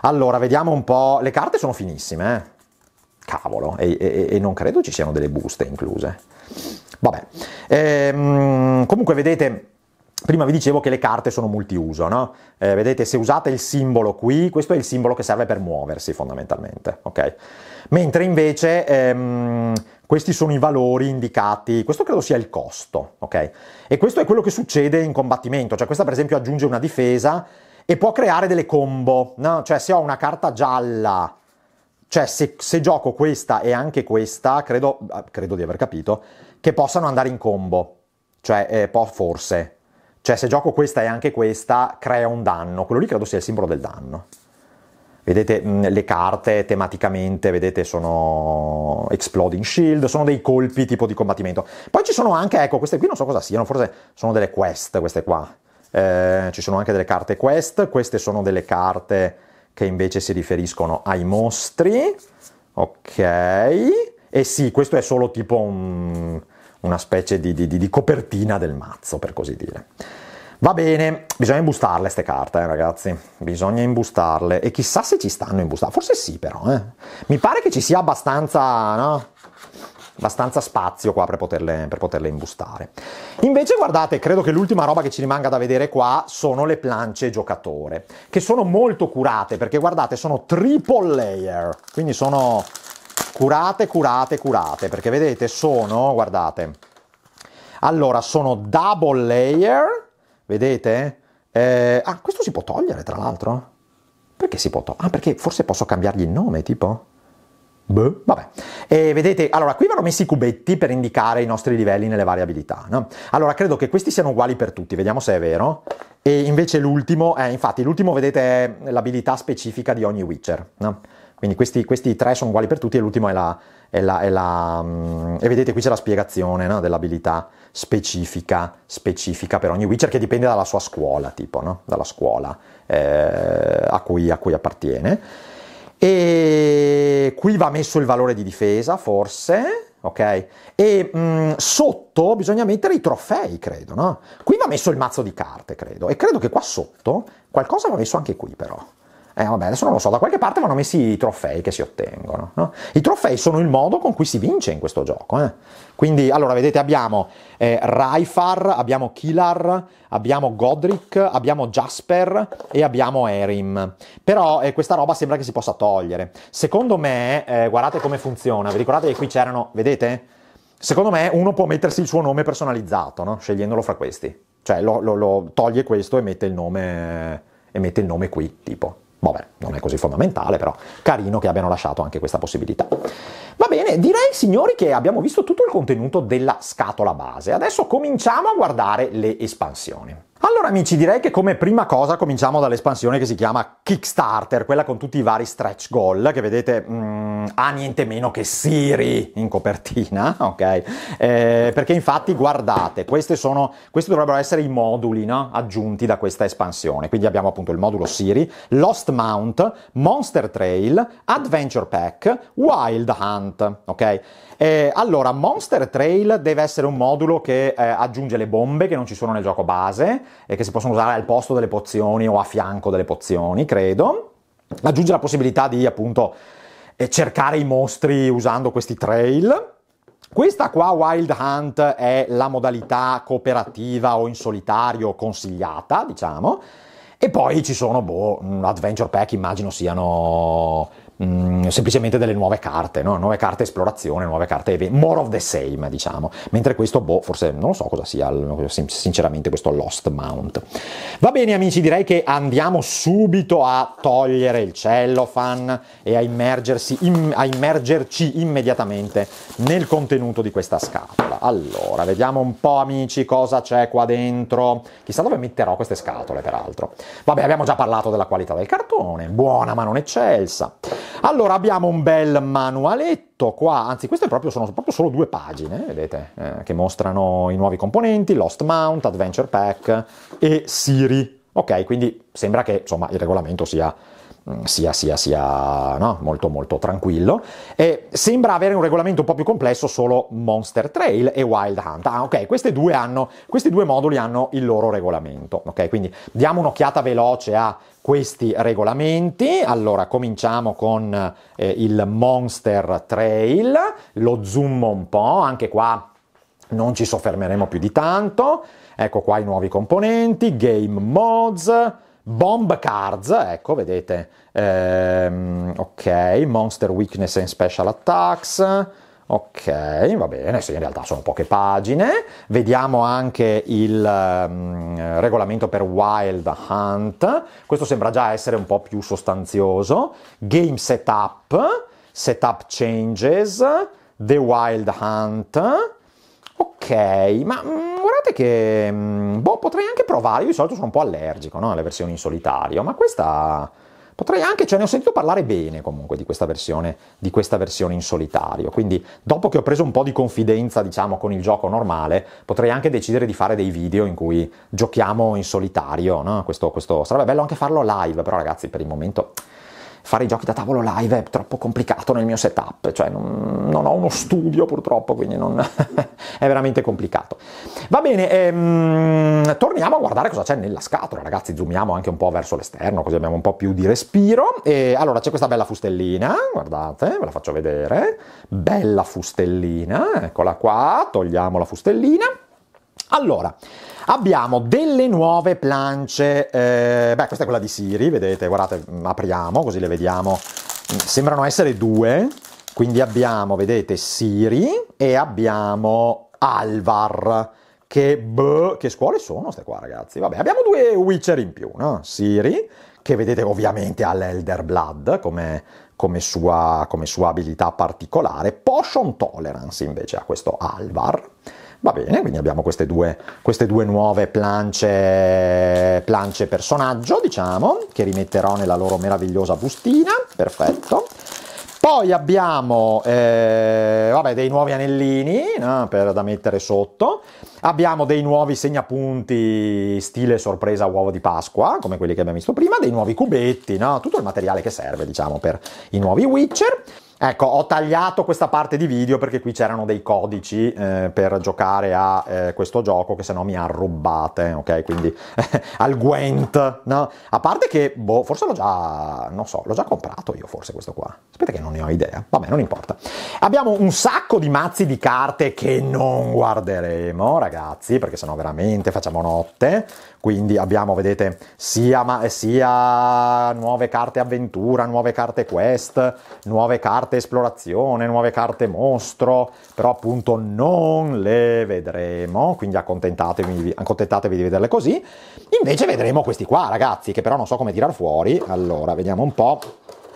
Allora, vediamo un po', le carte sono finissime, eh? cavolo, e, e, e, non credo ci siano delle buste incluse. Vabbè, ehm, comunque vedete Prima vi dicevo che le carte sono multiuso, no? eh, vedete, se usate il simbolo qui, questo è il simbolo che serve per muoversi fondamentalmente, ok? Mentre invece ehm, questi sono i valori indicati, questo credo sia il costo, ok? E questo è quello che succede in combattimento, cioè questa per esempio aggiunge una difesa e può creare delle combo, no? Cioè se ho una carta gialla, cioè se, se gioco questa e anche questa, credo, ah, credo, di aver capito, che possano andare in combo, cioè eh, forse, cioè se gioco questa e anche questa crea un danno, quello lì credo sia il simbolo del danno. Vedete mm, le carte tematicamente, vedete sono Exploding Shield, sono dei colpi tipo di combattimento. Poi ci sono anche, ecco, queste qui non so cosa siano, forse sono delle quest queste qua. Eh, ci sono anche delle carte quest, queste sono delle carte che invece si riferiscono ai mostri. Ok. E sì, questo è solo tipo un, una specie di, di, di copertina del mazzo, per così dire. Va bene, bisogna imbustarle queste carte, eh, ragazzi. Bisogna imbustarle. E chissà se ci stanno imbustate. Forse sì, però. Eh. Mi pare che ci sia abbastanza, no? abbastanza spazio qua per poterle, per poterle, imbustare. Invece, guardate, credo che l'ultima roba che ci rimanga da vedere qua sono le planche giocatore, che sono molto curate perché, guardate, sono triple layer. Quindi sono curate, curate, curate, perché vedete sono, guardate, allora sono double layer, vedete? Eh, ah, questo si può togliere tra l'altro? Perché si può togliere? Ah, perché forse posso cambiargli il nome, tipo? Beh, vabbè. E vedete, allora qui vanno messi i cubetti per indicare i nostri livelli nelle variabilità. No? Allora credo che questi siano uguali per tutti, vediamo se è vero. E invece l'ultimo, eh, infatti l'ultimo vedete è l'abilità specifica di ogni Witcher. No? Quindi questi, questi tre sono uguali per tutti e l'ultimo è la... È la, è la um, e vedete qui c'è la spiegazione no, dell'abilità specifica, specifica per ogni Witcher che dipende dalla sua scuola, tipo, no? dalla scuola eh, a, cui, a cui appartiene. E qui va messo il valore di difesa, forse, ok? E mh, mm, sotto bisogna mettere i trofei, credo, no? Qui va messo il mazzo di carte, credo. E credo che qua sotto qualcosa va messo anche qui, però. Eh, vabbè, adesso non lo so, da qualche parte vanno messi i trofei che si ottengono. No? I trofei sono il modo con cui si vince in questo gioco. Eh? Quindi, allora, vedete, abbiamo eh, Raifar, abbiamo Kilar, abbiamo Godric, abbiamo Jasper e abbiamo Erim. Però eh, questa roba sembra che si possa togliere. Secondo me, eh, guardate come funziona. Vi ricordate che qui c'erano, vedete? Secondo me uno può mettersi il suo nome personalizzato, no? scegliendolo fra questi. Cioè lo, lo, lo toglie questo e mette il nome, e mette il nome qui, tipo. Vabbè, non è così fondamentale, però carino che abbiano lasciato anche questa possibilità. Va bene, direi signori che abbiamo visto tutto il contenuto della scatola base. Adesso cominciamo a guardare le espansioni. Allora amici direi che come prima cosa cominciamo dall'espansione che si chiama Kickstarter, quella con tutti i vari stretch goal che vedete mm, ha ah, niente meno che Siri in copertina, ok? Eh, perché infatti guardate, sono, questi dovrebbero essere i moduli no? aggiunti da questa espansione, quindi abbiamo appunto il modulo Siri, Lost Mount, Monster Trail, Adventure Pack, Wild Hunt, ok? Eh, allora, Monster Trail deve essere un modulo che eh, aggiunge le bombe che non ci sono nel gioco base e che si possono usare al posto delle pozioni o a fianco delle pozioni, credo. Aggiunge la possibilità di appunto eh, cercare i mostri usando questi trail. Questa qua, Wild Hunt, è la modalità cooperativa o in solitario consigliata, diciamo. E poi ci sono, boh, Adventure Pack immagino siano bisogno semplicemente delle nuove carte, no? nuove carte esplorazione, nuove carte more of the same, diciamo. Mentre questo, boh, forse non so cosa sia, sinceramente, questo Lost Mount. Va bene, amici, direi che andiamo subito a togliere il cellophane e a, in, a immergerci immediatamente nel contenuto di questa scatola. Allora, vediamo un po', amici, cosa c'è qua dentro. Chissà dove metterò queste scatole, peraltro. Vabbè, abbiamo già parlato della qualità del cartone, buona ma non eccelsa. Allora, abbiamo un bel manualetto qua, anzi queste proprio sono proprio solo due pagine, vedete, eh, che mostrano i nuovi componenti, Lost Mount, Adventure Pack e Siri. Ok, quindi sembra che insomma il regolamento sia Mm, sia, sia, sia no? molto molto tranquillo. E sembra avere un regolamento un po' più complesso solo Monster Trail e Wild Hunt. Ah, ok, questi due, hanno, questi due moduli hanno il loro regolamento. Ok, quindi diamo un'occhiata veloce a questi regolamenti. Allora, cominciamo con eh, il Monster Trail, lo zoom un po', anche qua non ci soffermeremo più di tanto. Ecco qua i nuovi componenti, game Mods. Bomb Cards, ecco, vedete, ehm, ok, Monster Weakness and Special Attacks, ok, va bene, sì, in realtà sono poche pagine. Vediamo anche il um, regolamento per Wild Hunt, questo sembra già essere un po' più sostanzioso. Game Setup, Setup Changes, The Wild Hunt, ok, ma mh, mm, guardate che mh, mm, boh, potrei anche provare, io di solito sono un po' allergico no? alle versioni in solitario, ma questa potrei anche, cioè ne ho sentito parlare bene comunque di questa versione, di questa versione in solitario, quindi dopo che ho preso un po' di confidenza diciamo con il gioco normale, potrei anche decidere di fare dei video in cui giochiamo in solitario, no? questo, questo sarebbe bello anche farlo live, però ragazzi per il momento fare i giochi da tavolo live è troppo complicato nel mio setup, cioè non, non ho uno studio purtroppo, quindi non, è veramente complicato. Va bene, ehm, torniamo a guardare cosa c'è nella scatola, ragazzi, zoomiamo anche un po' verso l'esterno, così abbiamo un po' più di respiro. E, allora c'è questa bella fustellina, guardate, ve la faccio vedere, bella fustellina, eccola qua, togliamo la fustellina. Allora, abbiamo delle nuove plance, eh, beh questa è quella di Siri, vedete, guardate, mm, apriamo così le vediamo, mm, sembrano essere due, quindi abbiamo, vedete, Siri e abbiamo Alvar, che, boh, che scuole sono queste qua ragazzi? Vabbè, abbiamo due Witcher in più, no? Siri, che vedete ovviamente ha l'Elder Blood come, come, sua, come sua abilità particolare, Potion Tolerance invece ha questo Alvar, Va bene, quindi abbiamo queste due, queste due nuove planche, planche personaggio, diciamo, che rimetterò nella loro meravigliosa bustina, perfetto. Poi abbiamo eh, vabbè, dei nuovi anellini no, per, da mettere sotto, abbiamo dei nuovi segnapunti stile sorpresa uovo di Pasqua, come quelli che abbiamo visto prima, dei nuovi cubetti, no? tutto il materiale che serve diciamo, per i nuovi Witcher. Ecco, ho tagliato questa parte di video perché qui c'erano dei codici eh, per giocare a eh, questo gioco che se no mi ha rubate, ok? Quindi al Gwent, no? A parte che, boh, forse l'ho già, non so, l'ho già comprato io forse questo qua. Aspetta che non ne ho idea, vabbè, non importa. Abbiamo un sacco di mazzi di carte che non guarderemo, ragazzi, perché sennò veramente facciamo notte. Quindi abbiamo, vedete, sia, ma, sia nuove carte avventura, nuove carte quest, nuove carte esplorazione, nuove carte mostro, però appunto non le vedremo, quindi accontentatevi, accontentatevi di vederle così. Invece vedremo questi qua, ragazzi, che però non so come tirar fuori. Allora, vediamo un po'.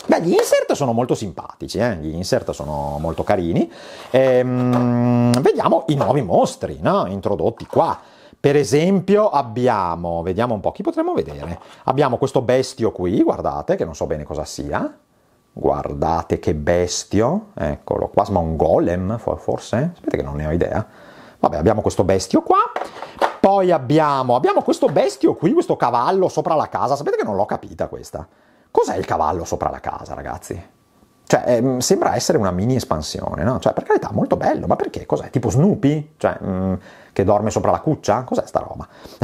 Beh, gli insert sono molto simpatici, eh? gli insert sono molto carini. Ehm, vediamo i nuovi mostri no? introdotti qua. Per esempio abbiamo, vediamo un po' chi potremmo vedere, abbiamo questo bestio qui, guardate, che non so bene cosa sia, guardate che bestio, eccolo qua, ma un golem forse, sapete che non ne ho idea, vabbè abbiamo questo bestio qua, poi abbiamo, abbiamo questo bestio qui, questo cavallo sopra la casa, sapete che non l'ho capita questa, cos'è il cavallo sopra la casa ragazzi? Cioè, ehm, sembra essere una mini espansione, no? Cioè, per carità, molto bello, ma perché? Cos'è? Tipo Snoopy? Cioè, mh, mm, che dorme sopra la cuccia? Cos'è sta roba?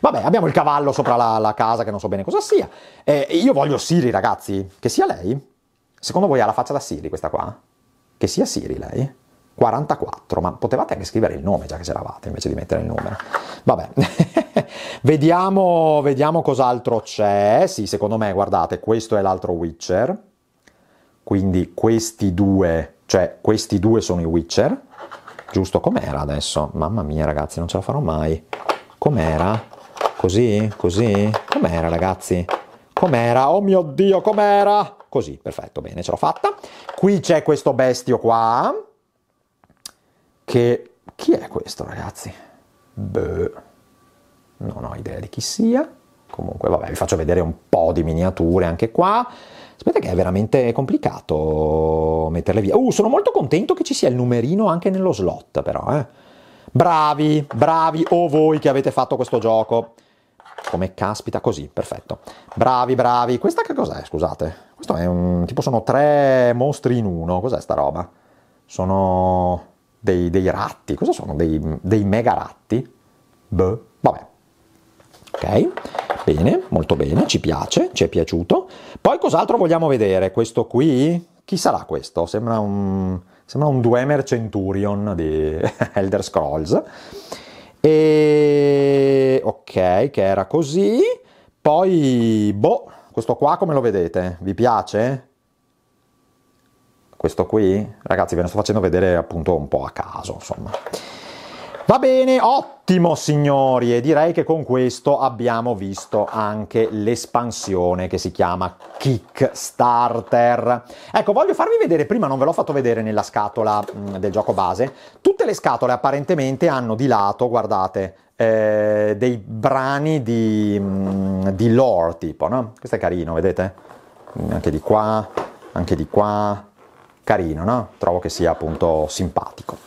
Vabbè, abbiamo il cavallo sopra la, la, casa che non so bene cosa sia. Eh, io voglio Siri, ragazzi. Che sia lei? Secondo voi ha la faccia da Siri questa qua? Che sia Siri lei? 44, ma potevate anche scrivere il nome già che c'eravate invece di mettere il numero. Vabbè, vediamo, vediamo cos'altro c'è. Sì, secondo me, guardate, questo è l'altro Witcher quindi questi due, cioè questi due sono i Witcher, giusto? Com'era adesso? Mamma mia ragazzi, non ce la farò mai. Com'era? Così? Così? Com'era ragazzi? Com'era? Oh mio Dio, com'era? Così, perfetto, bene, ce l'ho fatta. Qui c'è questo bestio qua, che... Chi è questo ragazzi? Beh, non ho idea di chi sia. Comunque, vabbè, vi faccio vedere un po' di miniature anche qua. Aspetta che è veramente complicato metterle via. Uh, sono molto contento che ci sia il numerino anche nello slot però, eh. Bravi, bravi o oh voi che avete fatto questo gioco. Come caspita, così, perfetto. Bravi, bravi. Questa che cos'è, scusate? Questo è un... tipo sono tre mostri in uno. Cos'è sta roba? Sono dei, dei ratti. Cosa sono? Dei, dei mega ratti? Boh. Vabbè. Ok. Bene, molto bene, ci piace, ci è piaciuto. Poi cos'altro vogliamo vedere? Questo qui? Chi sarà questo? Sembra un, sembra un Duemer Centurion di Elder Scrolls. E ok, che era così. Poi, boh, questo qua come lo vedete? Vi piace? Questo qui? Ragazzi, ve ne sto facendo vedere appunto un po' a caso, insomma. Va bene, ottimo signori, e direi che con questo abbiamo visto anche l'espansione che si chiama Kickstarter. Ecco, voglio farvi vedere, prima non ve l'ho fatto vedere nella scatola mh, mm, del gioco base, tutte le scatole apparentemente hanno di lato, guardate, eh, dei brani di, mh, mm, di lore tipo, no? Questo è carino, vedete? Mm, anche di qua, anche di qua, carino, no? Trovo che sia appunto simpatico.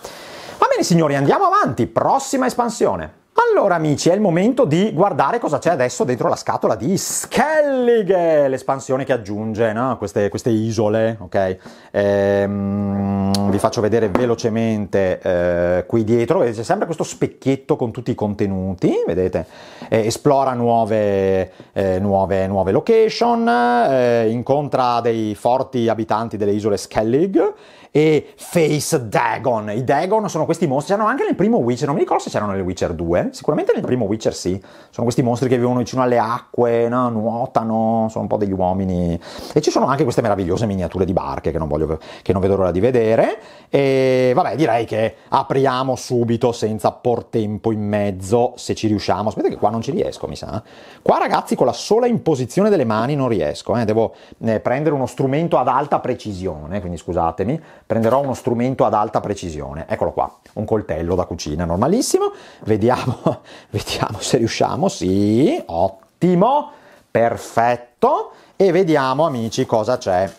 Va bene signori, andiamo avanti, prossima espansione. Allora amici, è il momento di guardare cosa c'è adesso dentro la scatola di Skellige, l'espansione che aggiunge no? queste, queste, isole, ok? Ehm, vi faccio vedere velocemente eh, qui dietro, vedete c'è sempre questo specchietto con tutti i contenuti, vedete? Eh, esplora nuove, eh, nuove, nuove location, eh, incontra dei forti abitanti delle isole Skellig e Face Dagon. I Dagon sono questi mostri, c'erano anche nel primo Witcher, non mi ricordo se c'erano nel Witcher 2, sicuramente nel primo Witcher sì. Sono questi mostri che vivono vicino alle acque, no? nuotano, sono un po' degli uomini. E ci sono anche queste meravigliose miniature di barche che non, voglio, che non vedo l'ora di vedere. E vabbè, direi che apriamo subito senza por tempo in mezzo, se ci riusciamo. Aspetta che qua non ci riesco, mi sa. Qua ragazzi con la sola imposizione delle mani non riesco, eh? devo eh, prendere uno strumento ad alta precisione, quindi scusatemi prenderò uno strumento ad alta precisione, eccolo qua, un coltello da cucina normalissimo, vediamo, vediamo se riusciamo, sì, ottimo, perfetto, e vediamo amici cosa c'è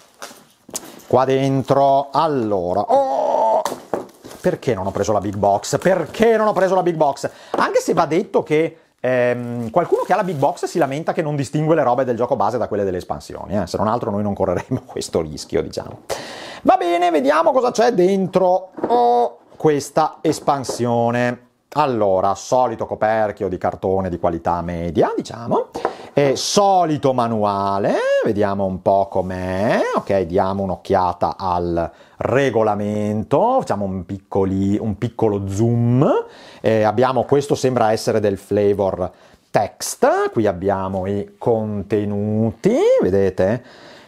qua dentro, allora, oh, perché non ho preso la big box? Perché non ho preso la big box? Anche se va detto che Ehm, qualcuno che ha la big box si lamenta che non distingue le robe del gioco base da quelle delle espansioni, eh? se non altro noi non correremo questo rischio, diciamo. Va bene, vediamo cosa c'è dentro oh, questa espansione. Allora, solito coperchio di cartone di qualità media, diciamo, e solito manuale, vediamo un po' com'è, ok, diamo un'occhiata al regolamento, facciamo un, piccoli, un piccolo zoom, e abbiamo, questo sembra essere del flavor text, qui abbiamo i contenuti, vedete?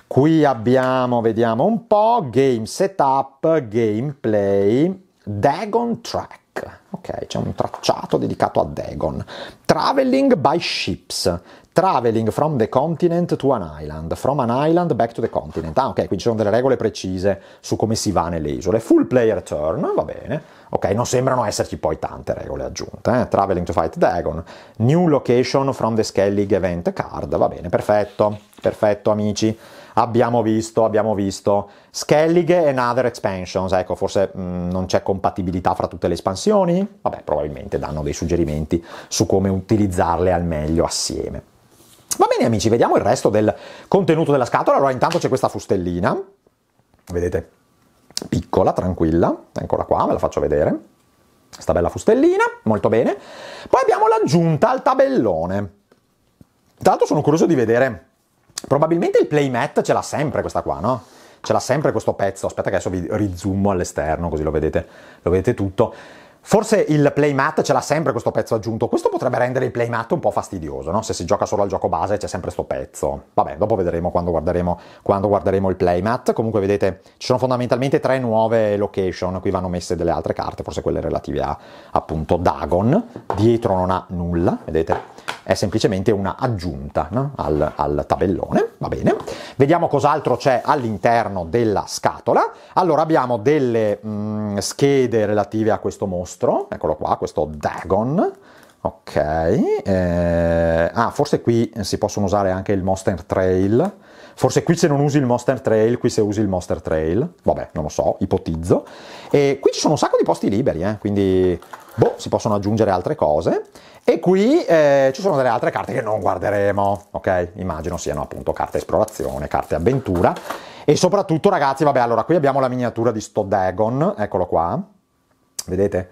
Qui abbiamo, vediamo un po', game setup, gameplay, Dagon track. Peak, ok, c'è un tracciato dedicato a Dagon. Traveling by ships, traveling from the continent to an island, from an island back to the continent. Ah, ok, quindi ci sono delle regole precise su come si va nelle isole. Full player turn, va bene. Ok, non sembrano esserci poi tante regole aggiunte. Eh? Traveling to fight Dagon, new location from the Skellig event card, va bene, perfetto, perfetto amici abbiamo visto, abbiamo visto. Skellige and Other Expansions, ecco, forse mh, mm, non c'è compatibilità fra tutte le espansioni, vabbè, probabilmente danno dei suggerimenti su come utilizzarle al meglio assieme. Va bene amici, vediamo il resto del contenuto della scatola. Allora intanto c'è questa fustellina, vedete, piccola, tranquilla, eccola qua, ve la faccio vedere. Sta bella fustellina, molto bene. Poi abbiamo l'aggiunta al tabellone. Tra l'altro sono curioso di vedere Probabilmente il playmat ce l'ha sempre questa qua, no? Ce l'ha sempre questo pezzo. Aspetta che adesso vi rizoomo all'esterno così lo vedete, lo vedete tutto. Forse il playmat ce l'ha sempre questo pezzo aggiunto. Questo potrebbe rendere il playmat un po' fastidioso, no? Se si gioca solo al gioco base c'è sempre questo pezzo. Vabbè, dopo vedremo quando guarderemo, quando guarderemo il playmat. Comunque vedete, ci sono fondamentalmente tre nuove location. Qui vanno messe delle altre carte, forse quelle relative a appunto Dagon. Dietro non ha nulla, vedete? è semplicemente una aggiunta no? al, al tabellone, va bene. Vediamo cos'altro c'è all'interno della scatola. Allora abbiamo delle mh, mm, schede relative a questo mostro, eccolo qua, questo Dagon, Ok, eh, ah, forse qui si possono usare anche il Monster Trail. Forse qui se non usi il Monster Trail, qui se usi il Monster Trail. Vabbè, non lo so, ipotizzo. E qui ci sono un sacco di posti liberi, eh, quindi boh, si possono aggiungere altre cose. E qui eh, ci sono delle altre carte che non guarderemo, ok? Immagino siano appunto carte esplorazione, carte avventura. E soprattutto, ragazzi, vabbè, allora qui abbiamo la miniatura di sto Dagon, eccolo qua. Vedete?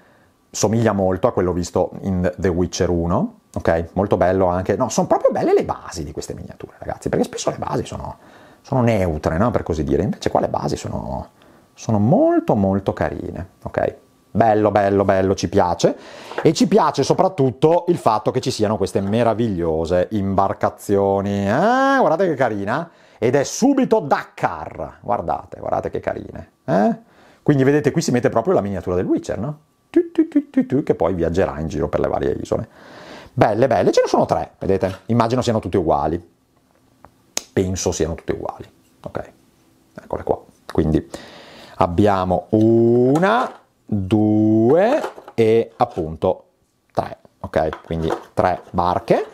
Somiglia molto a quello visto in The Witcher 1, ok? Molto bello anche. No, sono proprio belle le basi di queste miniature, ragazzi, perché spesso le basi sono, sono neutre, no? Per così dire. Invece qua le basi sono, sono molto molto carine, ok? bello, bello, bello, ci piace e ci piace soprattutto il fatto che ci siano queste meravigliose imbarcazioni. Eh, guardate che carina! Ed è subito Dakar, guardate, guardate che carine. Eh? Quindi vedete qui si mette proprio la miniatura del Witcher, no? Tu, tu, tu, che poi viaggerà in giro per le varie isole. Belle, belle, ce ne sono tre, vedete? Immagino siano tutte uguali. Penso siano tutte uguali. Ok, eccole qua. Quindi abbiamo una, 2 e appunto 3, ok? Quindi 3 barche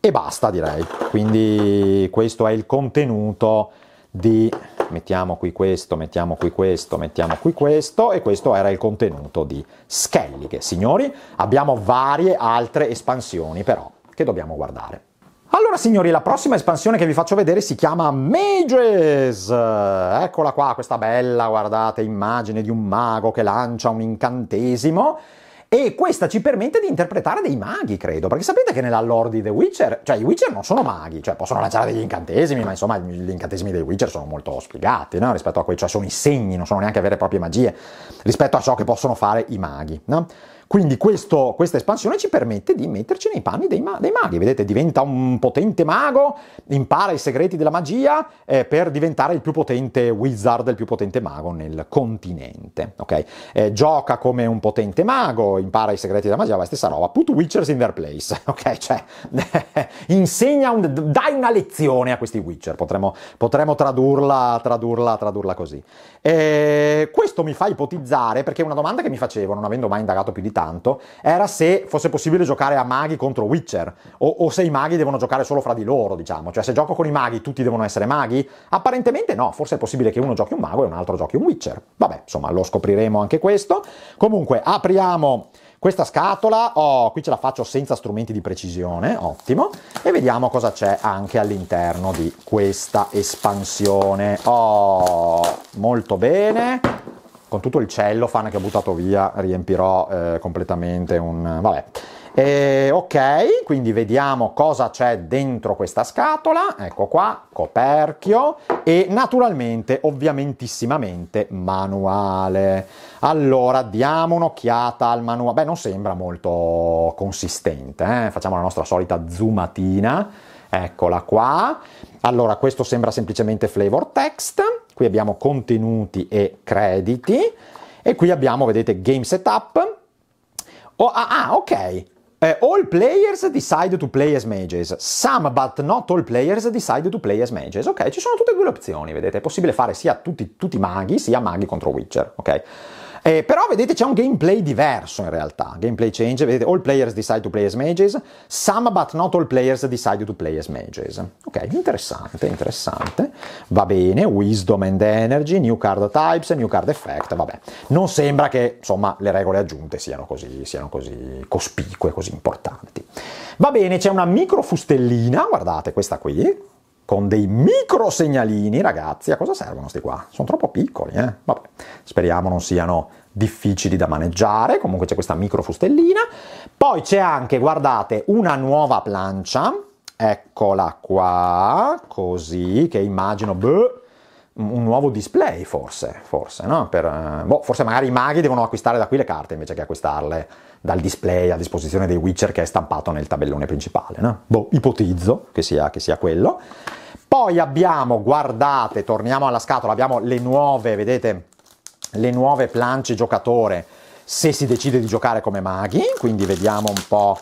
e basta direi. Quindi questo è il contenuto di mettiamo qui questo, mettiamo qui questo, mettiamo qui questo e questo era il contenuto di Skellige. Signori, abbiamo varie altre espansioni però che dobbiamo guardare. Allora signori, la prossima espansione che vi faccio vedere si chiama Mages. Eccola qua, questa bella, guardate, immagine di un mago che lancia un incantesimo. E questa ci permette di interpretare dei maghi, credo, perché sapete che nella lore di The Witcher, cioè i Witcher non sono maghi, cioè possono lanciare degli incantesimi, ma insomma gli incantesimi dei Witcher sono molto spiegati, no? rispetto a quei, cioè sono i segni, non sono neanche vere e proprie magie, rispetto a ciò che possono fare i maghi. No? Quindi questo, questa espansione ci permette di metterci nei panni dei, ma- dei, maghi, vedete, diventa un potente mago, impara i segreti della magia eh, per diventare il più potente wizard, il più potente mago nel continente, ok? Eh, gioca come un potente mago, impara i segreti della magia, la stessa roba, put witchers in their place, ok? Cioè, insegna, un, dai una lezione a questi witcher, potremmo, potremmo tradurla, tradurla, tradurla così. Eh, questo mi fa ipotizzare, perché una domanda che mi facevo, non avendo mai indagato più di tanto, era se fosse possibile giocare a maghi contro Witcher, o, o, se i maghi devono giocare solo fra di loro, diciamo, cioè se gioco con i maghi tutti devono essere maghi? Apparentemente no, forse è possibile che uno giochi un mago e un altro giochi un Witcher. Vabbè, insomma, lo scopriremo anche questo. Comunque, apriamo questa scatola, oh, qui ce la faccio senza strumenti di precisione, ottimo. E vediamo cosa c'è anche all'interno di questa espansione. Oh, molto bene. Con tutto il cellophane che ho buttato via riempirò eh, completamente un... vabbè. Eh, ok, quindi vediamo cosa c'è dentro questa scatola, ecco qua, coperchio e naturalmente, ovviamentissimamente, manuale. Allora, diamo un'occhiata al manuale, beh non sembra molto consistente, eh? facciamo la nostra solita zoomatina, eccola qua. Allora, questo sembra semplicemente flavor text, qui abbiamo contenuti e crediti e qui abbiamo, vedete, game setup, Oh, ah, ah, ok eh, all players decide to play as mages. Some but not all players decide to play as mages. Ok, ci sono tutte e due le opzioni, vedete. È possibile fare sia tutti, tutti maghi, sia maghi contro Witcher, ok? Eh, però vedete c'è un gameplay diverso in realtà, gameplay change, vedete all players decide to play as mages, some but not all players decide to play as mages. Ok, interessante, interessante, va bene, wisdom and energy, new card types, new card effect, vabbè. Non sembra che insomma le regole aggiunte siano così, siano così cospicue, così importanti. Va bene, c'è una micro fustellina, guardate questa qui, con dei micro segnalini, ragazzi, a cosa servono questi qua? Sono troppo piccoli, eh? Vabbè, speriamo non siano difficili da maneggiare, comunque c'è questa micro fustellina. Poi c'è anche, guardate, una nuova plancia, eccola qua, così, che immagino, beh, un nuovo display forse, forse, no? Per, eh, boh, forse magari i maghi devono acquistare da qui le carte invece che acquistarle dal display a disposizione dei Witcher che è stampato nel tabellone principale. No? Boh, ipotizzo che sia, che sia quello. Poi abbiamo, guardate, torniamo alla scatola, abbiamo le nuove, vedete, le nuove planche giocatore se si decide di giocare come maghi, quindi vediamo un po'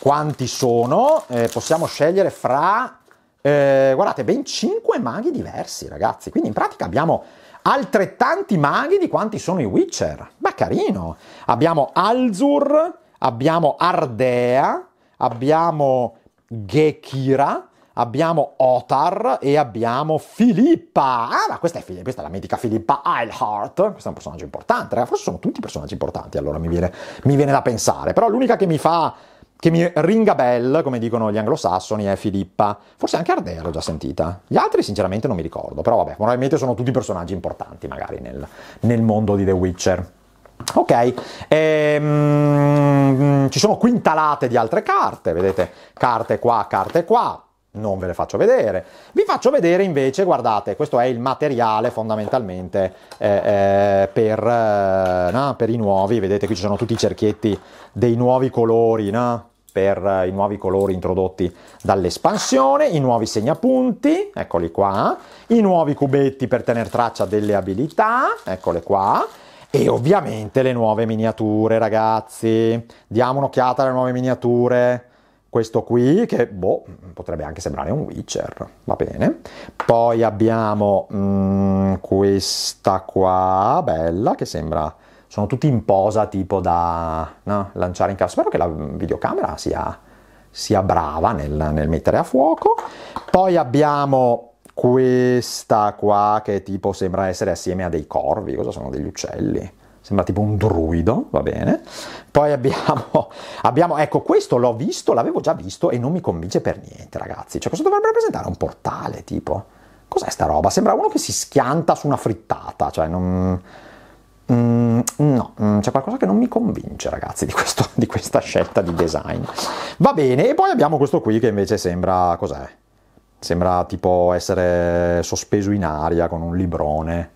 quanti sono. Eh, possiamo scegliere fra, eh, guardate, ben 5 maghi diversi, ragazzi. Quindi in pratica abbiamo altrettanti maghi di quanti sono i Witcher. Ma carino! Abbiamo Alzur, abbiamo Ardea, abbiamo Ghekira, abbiamo Otar e abbiamo Filippa. Ah, ma questa è, questa è la mitica Filippa Eilhart. Questo è un personaggio importante, ragazzi. Forse sono tutti personaggi importanti, allora mi viene, mi viene da pensare. Però l'unica che mi fa che mi ringa bell, come dicono gli anglosassoni, è Filippa. Forse anche Ardea l'ho già sentita. Gli altri sinceramente non mi ricordo, però vabbè, probabilmente sono tutti personaggi importanti magari nel, nel mondo di The Witcher. Ok, ehm, ci sono quintalate di altre carte, vedete, carte qua, carte qua, non ve le faccio vedere. Vi faccio vedere invece, guardate, questo è il materiale fondamentalmente eh, eh, per, eh, no, per, i nuovi, vedete qui ci sono tutti i cerchietti dei nuovi colori, no? per i nuovi colori introdotti dall'espansione, i nuovi segnapunti, eccoli qua, i nuovi cubetti per tenere traccia delle abilità, eccole qua, e ovviamente le nuove miniature, ragazzi. Diamo un'occhiata alle nuove miniature. Questo qui, che boh, potrebbe anche sembrare un Witcher, va bene. Poi abbiamo mm, questa qua, bella, che sembra sono tutti in posa tipo da no, lanciare in casa. Spero che la videocamera sia, sia brava nel, nel mettere a fuoco. Poi abbiamo questa qua che tipo sembra essere assieme a dei corvi, cosa sono degli uccelli? Sembra tipo un druido, va bene. Poi abbiamo, abbiamo ecco questo l'ho visto, l'avevo già visto e non mi convince per niente ragazzi. Cioè cosa dovrebbe rappresentare? Un portale tipo? Cos'è sta roba? Sembra uno che si schianta su una frittata, cioè non... Mm, no, mm, c'è qualcosa che non mi convince, ragazzi, di, questo, di, questa scelta di design. Va bene, e poi abbiamo questo qui che invece sembra. cos'è? Sembra tipo essere sospeso in aria con un librone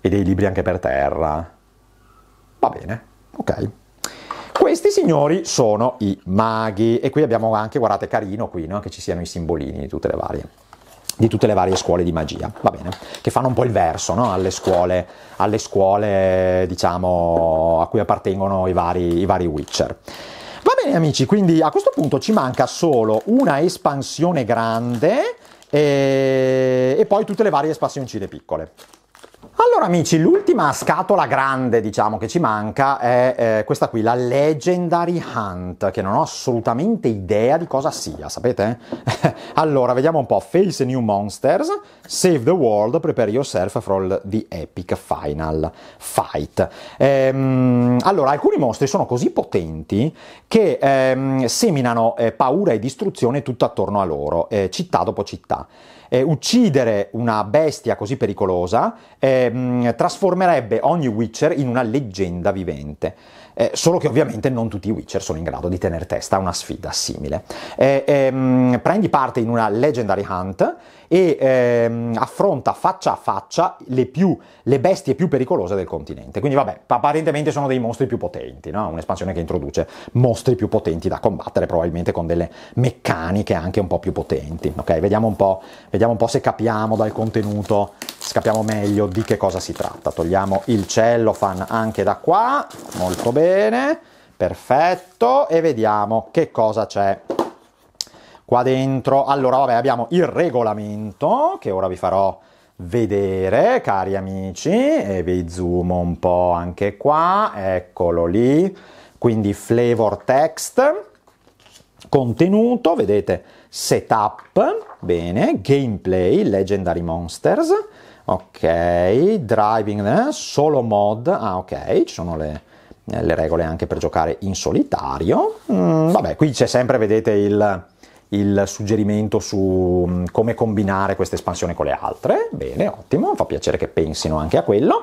e dei libri anche per terra. Va bene, ok. Questi signori sono i maghi e qui abbiamo anche, guardate, carino qui, no? che ci siano i simbolini di tutte le varie di tutte le varie scuole di magia, va bene, che fanno un po' il verso no? alle, scuole, alle scuole, diciamo, a cui appartengono i vari, i vari Witcher. Va bene amici, quindi a questo punto ci manca solo una espansione grande e, eh, e poi tutte le varie espansioncine piccole. Allora amici, l'ultima scatola grande diciamo che ci manca è eh, questa qui, la Legendary Hunt, che non ho assolutamente idea di cosa sia, sapete? allora, vediamo un po', Face New Monsters, Save the World, Prepare Yourself for the Epic Final Fight. Ehm, allora, alcuni mostri sono così potenti che ehm, seminano eh, paura e distruzione tutto attorno a loro, eh, città dopo città eh, uccidere una bestia così pericolosa eh, mh, trasformerebbe ogni Witcher in una leggenda vivente. Eh, solo che ovviamente non tutti i Witcher sono in grado di tenere testa a una sfida simile. Eh, ehm, prendi parte in una Legendary Hunt e ehm, affronta faccia a faccia le, più, le, bestie più pericolose del continente. Quindi vabbè, apparentemente sono dei mostri più potenti, no? un'espansione che introduce mostri più potenti da combattere, probabilmente con delle meccaniche anche un po' più potenti. Ok, vediamo un po', vediamo un po se capiamo dal contenuto, se capiamo meglio di che cosa si tratta. Togliamo il cellofan anche da qua, molto bene, perfetto, e vediamo che cosa c'è qua dentro. Allora, vabbè, abbiamo il regolamento che ora vi farò vedere, cari amici, e vi zoom un po' anche qua, eccolo lì. Quindi flavor text, contenuto, vedete, setup, bene, gameplay, legendary monsters, ok, driving, eh, solo mod, ah ok, ci sono le, le regole anche per giocare in solitario, mm, vabbè, qui c'è sempre, vedete, il, il suggerimento su mm, come combinare questa espansione con le altre. Bene, ottimo, fa piacere che pensino anche a quello.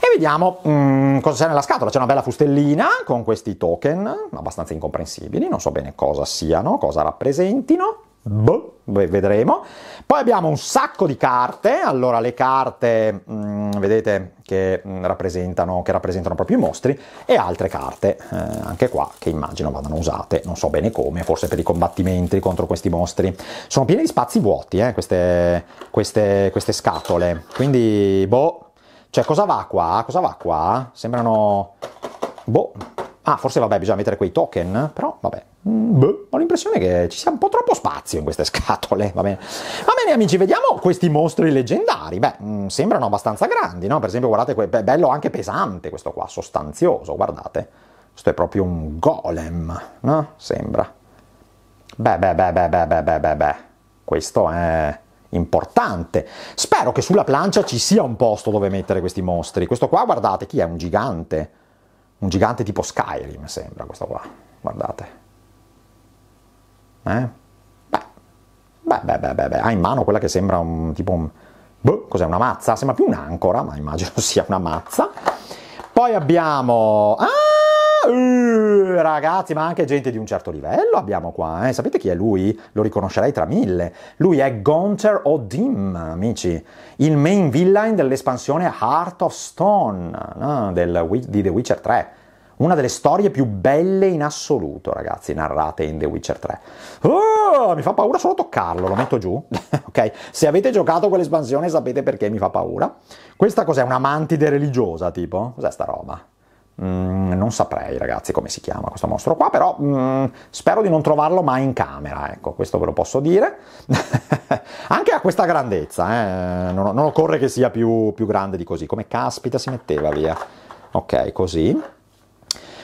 E vediamo mh, mm, cosa c'è nella scatola. C'è una bella fustellina con questi token abbastanza incomprensibili, non so bene cosa siano, cosa rappresentino. Boh, vedremo. Poi abbiamo un sacco di carte, allora le carte, mh, mm, vedete, che mm, rappresentano, che rappresentano, proprio i mostri, e altre carte, eh, anche qua, che immagino vadano usate, non so bene come, forse per i combattimenti contro questi mostri. Sono piene di spazi vuoti, eh, queste, queste, queste scatole, quindi, boh... Cioè, cosa va qua? Cosa va qua? Sembrano... Boh. Ah, forse vabbè, bisogna mettere quei token, però vabbè. Mm, beh, ho l'impressione che ci sia un po' troppo spazio in queste scatole, va bene. Va bene amici, vediamo questi mostri leggendari. Beh, mm, sembrano abbastanza grandi, no? Per esempio, guardate, que- bello anche pesante questo qua, sostanzioso, guardate. Questo è proprio un golem, no? Sembra. Beh, beh, beh, beh, beh, beh, beh, beh, beh. Questo è importante. Spero che sulla plancia ci sia un posto dove mettere questi mostri. Questo qua, guardate, chi è? Un gigante. Un gigante tipo Skyrim, sembra questo qua. Guardate eh? beh, beh, beh, beh, beh, ha in mano quella che sembra un tipo un... Boh, cos'è una mazza? Sembra più un'ancora, ma immagino sia una mazza. Poi abbiamo... Ah, uh, ragazzi, ma anche gente di un certo livello abbiamo qua, eh? Sapete chi è lui? Lo riconoscerei tra mille. Lui è Gonter Odim, amici. Il main villain dell'espansione Heart of Stone no? Del, di The Witcher 3 una delle storie più belle in assoluto, ragazzi, narrate in The Witcher 3. Oh, mi fa paura solo toccarlo, lo metto giù. ok, se avete giocato quell'espansione sapete perché mi fa paura. Questa cos'è? Una mantide religiosa, tipo? Cos'è sta roba? Mm, non saprei ragazzi come si chiama questo mostro qua, però mm, spero di non trovarlo mai in camera, ecco, questo ve lo posso dire. Anche a questa grandezza, eh, non, non, occorre che sia più, più grande di così, come caspita si metteva via. Ok, così.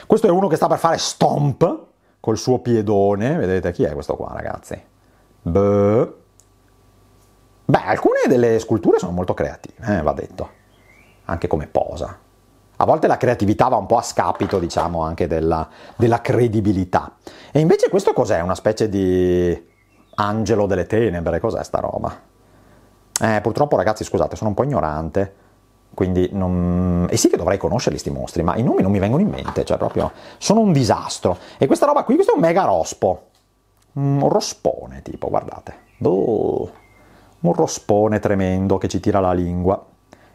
Questo è uno che sta per fare stomp col suo piedone. Vedete chi è questo qua, ragazzi? Beh, Beh alcune delle sculture sono molto creative, eh, va detto. Anche come posa. A volte la creatività va un po' a scapito, diciamo, anche della, della credibilità. E invece questo cos'è? Una specie di angelo delle tenebre? Cos'è sta roba? Eh, purtroppo, ragazzi, scusate, sono un po' ignorante quindi non... e sì che dovrei conoscerli sti mostri, ma i nomi non mi vengono in mente, cioè proprio sono un disastro. E questa roba qui, questo è un mega rospo, mm, un rospone tipo, guardate, boh, un rospone tremendo che ci tira la lingua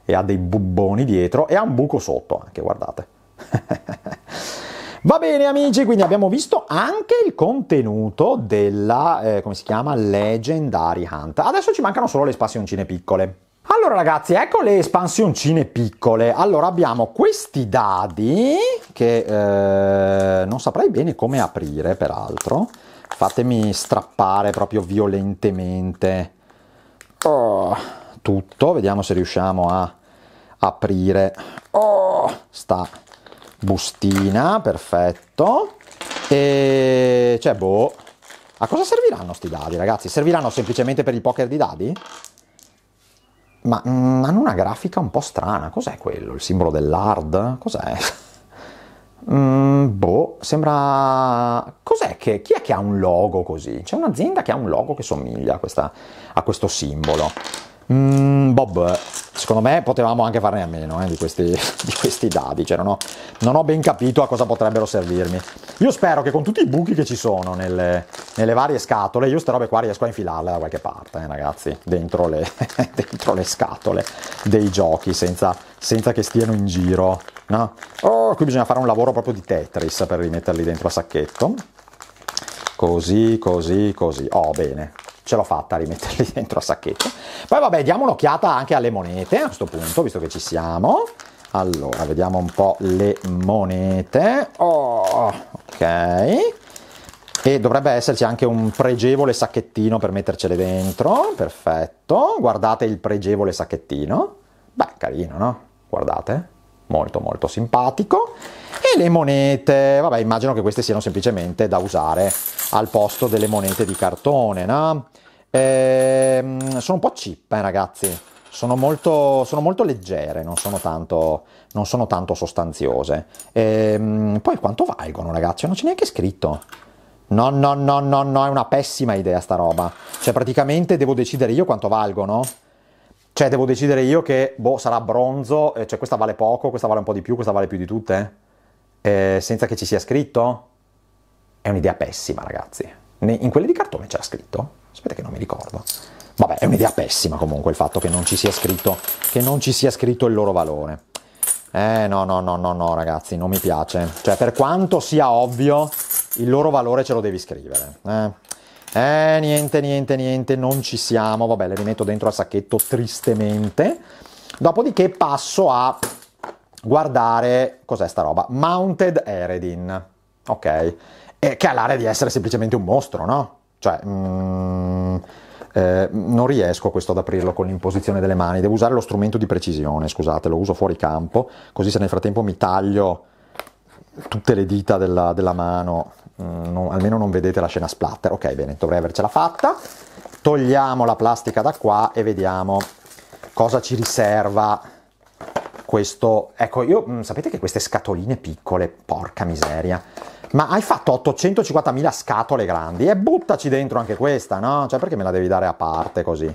e ha dei bubboni dietro e ha un buco sotto anche, guardate. Va bene amici, quindi abbiamo visto anche il contenuto della, eh, come si chiama, Legendary Hunt. Adesso ci mancano solo le spazioncine piccole. Allora ragazzi, ecco le espansioncine piccole. Allora abbiamo questi dadi che eh, non saprei bene come aprire, peraltro. Fatemi strappare proprio violentemente oh, tutto. Vediamo se riusciamo a aprire oh, sta bustina, perfetto. E cioè, boh, a cosa serviranno questi dadi, ragazzi? Serviranno semplicemente per il poker di dadi? ma mh, hanno una grafica un po' strana. Cos'è quello? Il simbolo dell'hard? Cos'è? mm, boh, sembra... Cos'è che... Chi è che ha un logo così? C'è un'azienda che ha un logo che somiglia a, questa, a questo simbolo. Mm, Bob, secondo me potevamo anche farne a meno eh, di, questi, di, questi, dadi, cioè non ho, non ho, ben capito a cosa potrebbero servirmi. Io spero che con tutti i buchi che ci sono nelle, nelle varie scatole. Io queste robe qua riesco a infilarle da qualche parte, eh, ragazzi, dentro le, dentro le, scatole dei giochi, senza, senza che stiano in giro. No? Oh, qui bisogna fare un lavoro proprio di Tetris per rimetterli dentro a sacchetto. Così, così, così. Oh, bene, ce l'ho fatta a rimetterli dentro a sacchetto. Poi vabbè, diamo un'occhiata anche alle monete a questo punto, visto che ci siamo. Allora, vediamo un po' le monete. Oh, ok e dovrebbe esserci anche un pregevole sacchettino per mettercele dentro, perfetto, guardate il pregevole sacchettino, beh carino no? Guardate, molto molto simpatico, e le monete, vabbè immagino che queste siano semplicemente da usare al posto delle monete di cartone, no? Ehm, sono un po' cheap eh, ragazzi, sono molto, sono molto, leggere, non sono tanto, non sono tanto sostanziose. Ehm, poi quanto valgono ragazzi? Non c'è neanche scritto. No, no, no, no, no, è una pessima idea sta roba. Cioè, praticamente devo decidere io quanto valgo, no? Cioè, devo decidere io che, boh, sarà bronzo, eh, cioè questa vale poco, questa vale un po' di più, questa vale più di tutte? Eh, senza che ci sia scritto? È un'idea pessima, ragazzi. In quelle di cartone c'era scritto? Aspetta che non mi ricordo. Vabbè, è un'idea pessima comunque il fatto che non ci sia scritto, che non ci sia scritto il loro valore. Eh no, no, no, no, no, ragazzi, non mi piace. Cioè, per quanto sia ovvio, il loro valore ce lo devi scrivere. Eh, eh niente, niente, niente, non ci siamo. Vabbè, le rimetto dentro al sacchetto tristemente. Dopodiché passo a guardare cos'è sta roba. Mounted Eredin, ok? E che ha l'area di essere semplicemente un mostro, no? Cioè... Mm, eh, non riesco questo ad aprirlo con l'imposizione delle mani, devo usare lo strumento di precisione, scusate, lo uso fuori campo, così se nel frattempo mi taglio tutte le dita della, della mano, mm, non, almeno non vedete la scena splatter, ok bene, dovrei avercela fatta, togliamo la plastica da qua e vediamo cosa ci riserva questo, ecco io, mm, sapete che queste scatoline piccole, porca miseria, ma hai fatto 850.000 scatole grandi e buttaci dentro anche questa, no? Cioè perché me la devi dare a parte così?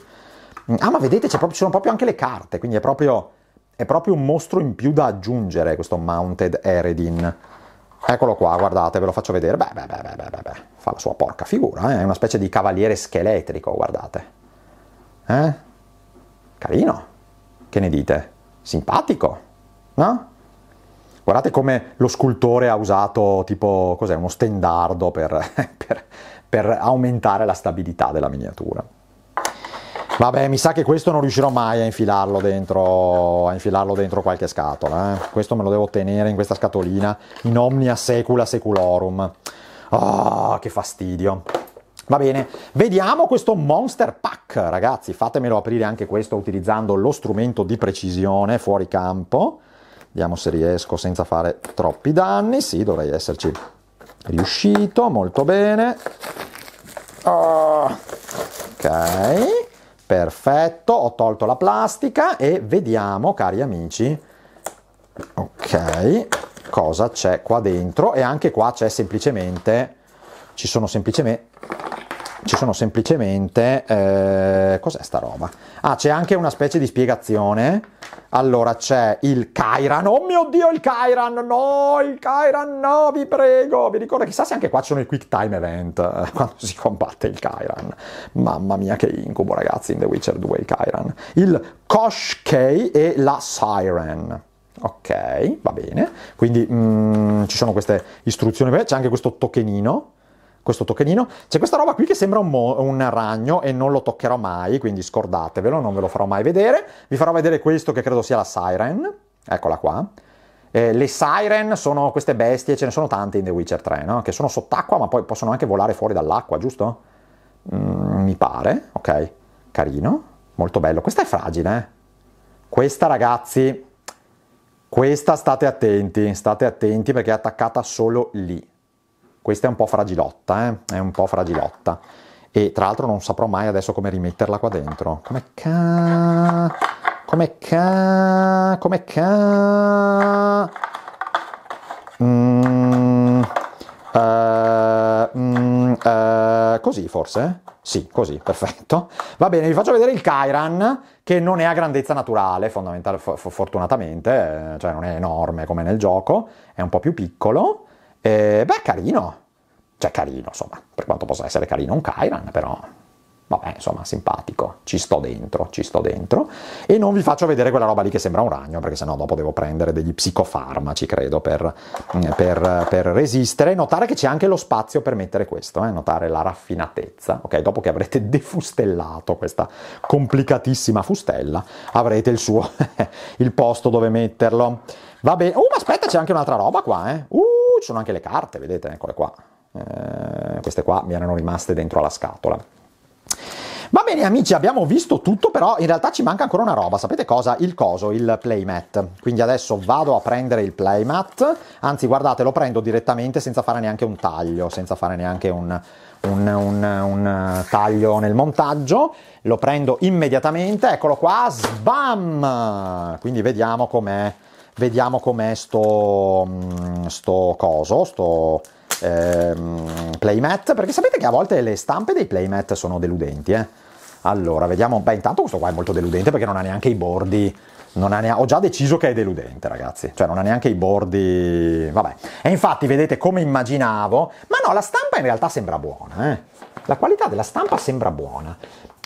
Mm, ah, ma vedete, proprio, ci sono proprio anche le carte, quindi è proprio, è proprio un mostro in più da aggiungere questo Mounted Eredin. Eccolo qua, guardate, ve lo faccio vedere. Beh, beh, beh, beh, beh, beh. fa la sua porca figura, eh? è una specie di cavaliere scheletrico, guardate. Eh? Carino. Che ne dite? Simpatico, no? Guardate come lo scultore ha usato tipo, cos'è, uno stendardo per, per, per aumentare la stabilità della miniatura. Vabbè, mi sa che questo non riuscirò mai a infilarlo dentro, a infilarlo dentro qualche scatola. Eh? Questo me lo devo tenere in questa scatolina in omnia secula seculorum. oh, che fastidio. Va bene, vediamo questo Monster Pack, ragazzi. Fatemelo aprire anche questo utilizzando lo strumento di precisione fuori campo. Vediamo se riesco senza fare troppi danni. Sì, dovrei esserci riuscito. Molto bene. Oh, ok. Perfetto, ho tolto la plastica e vediamo, cari amici, ok, cosa c'è qua dentro e anche qua c'è semplicemente, ci sono semplicemente, ci sono semplicemente eh, cos'è sta roba? Ah, c'è anche una specie di spiegazione. Allora c'è il Kairan. Oh mio dio, il Kairan! No, il Kairan no, vi prego. Vi ricordo chissà se anche qua ci sono i quick time event eh, quando si combatte il Kairan. Mamma mia che incubo, ragazzi, in The Witcher 2 il Kairan. Il Koshkei e la Siren. Ok, va bene. Quindi mh, mm, ci sono queste istruzioni, c'è anche questo tokenino questo tokenino. C'è questa roba qui che sembra un, mo- un, ragno e non lo toccherò mai, quindi scordatevelo, non ve lo farò mai vedere. Vi farò vedere questo che credo sia la Siren, eccola qua. Eh, le Siren sono queste bestie, ce ne sono tante in The Witcher 3, no? che sono sott'acqua ma poi possono anche volare fuori dall'acqua, giusto? Mm, mi pare, ok, carino, molto bello. Questa è fragile, eh? Questa ragazzi, questa state attenti, state attenti perché è attaccata solo lì. Questa è un po' fragilotta, eh? è un po' fragilotta. E tra l'altro non saprò mai adesso come rimetterla qua dentro. Come ca... Come ca... Come ca... Mm, uh, uh, così forse? Sì, così, perfetto. Va bene, vi faccio vedere il Kairan, che non è a grandezza naturale, fondamentalmente, fortunatamente, eh, cioè non è enorme come nel gioco, è un po' più piccolo. Eh, beh, carino. Cioè, carino, insomma, per quanto possa essere carino un Kairan, però vabbè, insomma, simpatico, ci sto dentro, ci sto dentro, e non vi faccio vedere quella roba lì che sembra un ragno, perché sennò dopo devo prendere degli psicofarmaci, credo, per, mm, per, per resistere. Notare che c'è anche lo spazio per mettere questo, eh? notare la raffinatezza, ok? Dopo che avrete defustellato questa complicatissima fustella, avrete il suo, il posto dove metterlo. Vabbè, oh, uh, ma aspetta, c'è anche un'altra roba qua, eh? Uh! ci sono anche le carte, vedete, eccole qua. Eh, queste qua mi erano rimaste dentro alla scatola. Va bene amici, abbiamo visto tutto, però in realtà ci manca ancora una roba, sapete cosa? Il coso, il playmat. Quindi adesso vado a prendere il playmat, anzi guardate, lo prendo direttamente senza fare neanche un taglio, senza fare neanche un, un, un, un taglio nel montaggio, lo prendo immediatamente, eccolo qua, sbam! Quindi vediamo com'è vediamo com'è sto, mm, sto coso, sto ehm, playmat, perché sapete che a volte le stampe dei playmat sono deludenti, eh? Allora, vediamo, beh intanto questo qua è molto deludente perché non ha neanche i bordi, neanche, ho già deciso che è deludente ragazzi, cioè non ha neanche i bordi, vabbè. E infatti vedete come immaginavo, ma no, la stampa in realtà sembra buona, eh? La qualità della stampa sembra buona,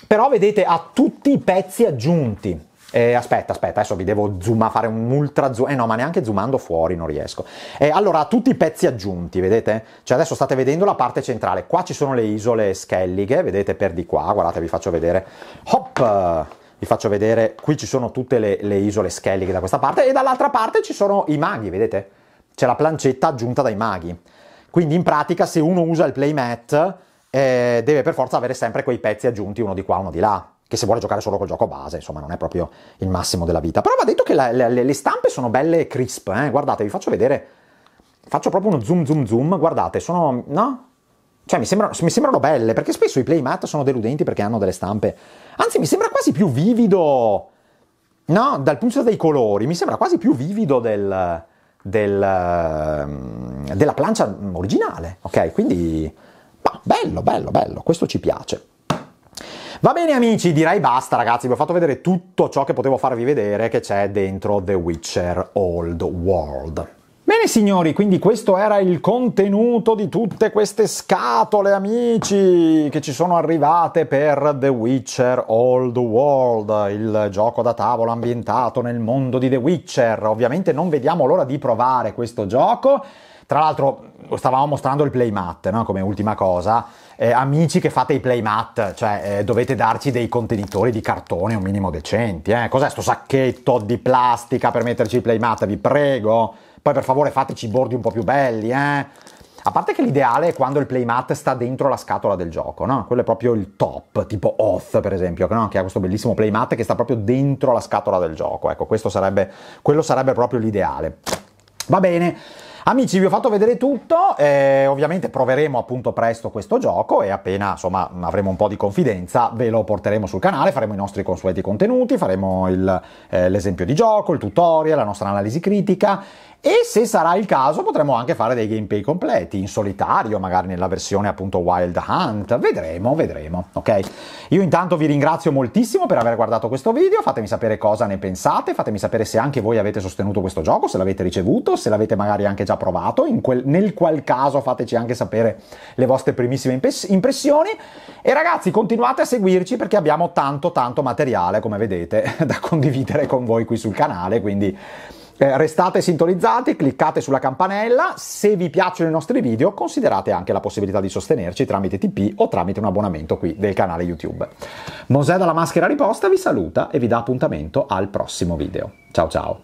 però vedete ha tutti i pezzi aggiunti, eh, aspetta, aspetta, adesso vi devo zoomare, fare un ultra zoom. Eh no, ma neanche zoomando fuori non riesco. Eh, allora, tutti i pezzi aggiunti, vedete? Cioè adesso state vedendo la parte centrale. Qua ci sono le isole Skellige, vedete per di qua, guardate, vi faccio vedere. Hop! vi faccio vedere, qui ci sono tutte le, le isole Skellige da questa parte e dall'altra parte ci sono i maghi, vedete? C'è la plancetta aggiunta dai maghi. Quindi in pratica se uno usa il playmat eh, deve per forza avere sempre quei pezzi aggiunti, uno di qua, uno di là che se vuole giocare solo col gioco base, insomma, non è proprio il massimo della vita. Però va detto che la, la, le stampe sono belle e crisp, eh? guardate, vi faccio vedere, faccio proprio uno zoom zoom zoom, guardate, sono, no? Cioè mi, sembra, mi sembrano belle, perché spesso i playmat sono deludenti perché hanno delle stampe, anzi mi sembra quasi più vivido, no? Dal punto di vista dei colori, mi sembra quasi più vivido del, del, ehm, della plancia originale, ok? Quindi, bah, bello, bello, bello, questo ci piace. Va bene amici, direi basta ragazzi, vi ho fatto vedere tutto ciò che potevo farvi vedere che c'è dentro The Witcher Old World. Bene signori, quindi questo era il contenuto di tutte queste scatole amici che ci sono arrivate per The Witcher Old World, il gioco da tavolo ambientato nel mondo di The Witcher. Ovviamente non vediamo l'ora di provare questo gioco. Tra l'altro stavamo mostrando il playmat no? come ultima cosa. Eh, amici che fate i playmat, cioè eh, dovete darci dei contenitori di cartone un minimo decenti. Eh? Cos'è sto sacchetto di plastica per metterci i playmat? Vi prego. Poi per favore fateci i bordi un po' più belli. Eh. A parte che l'ideale è quando il playmat sta dentro la scatola del gioco, no? Quello è proprio il top, tipo Oth per esempio, no? che ha questo bellissimo playmat che sta proprio dentro la scatola del gioco. Ecco, questo sarebbe, quello sarebbe proprio l'ideale. Va bene. Amici, vi ho fatto vedere tutto, eh, ovviamente proveremo appunto presto questo gioco e appena insomma avremo un po' di confidenza ve lo porteremo sul canale, faremo i nostri consueti contenuti, faremo il, eh, l'esempio di gioco, il tutorial, la nostra analisi critica e se sarà il caso potremo anche fare dei gameplay completi in solitario, magari nella versione appunto Wild Hunt, vedremo, vedremo, ok? Io intanto vi ringrazio moltissimo per aver guardato questo video, fatemi sapere cosa ne pensate, fatemi sapere se anche voi avete sostenuto questo gioco, se l'avete ricevuto, se l'avete magari anche già provato, quel, nel qual caso fateci anche sapere le vostre primissime impressioni e ragazzi continuate a seguirci perché abbiamo tanto tanto materiale come vedete da condividere con voi qui sul canale, quindi eh, restate sintonizzati, cliccate sulla campanella, se vi piacciono i nostri video considerate anche la possibilità di sostenerci tramite TP o tramite un abbonamento qui del canale YouTube. Mosè dalla maschera riposta vi saluta e vi dà appuntamento al prossimo video. Ciao ciao!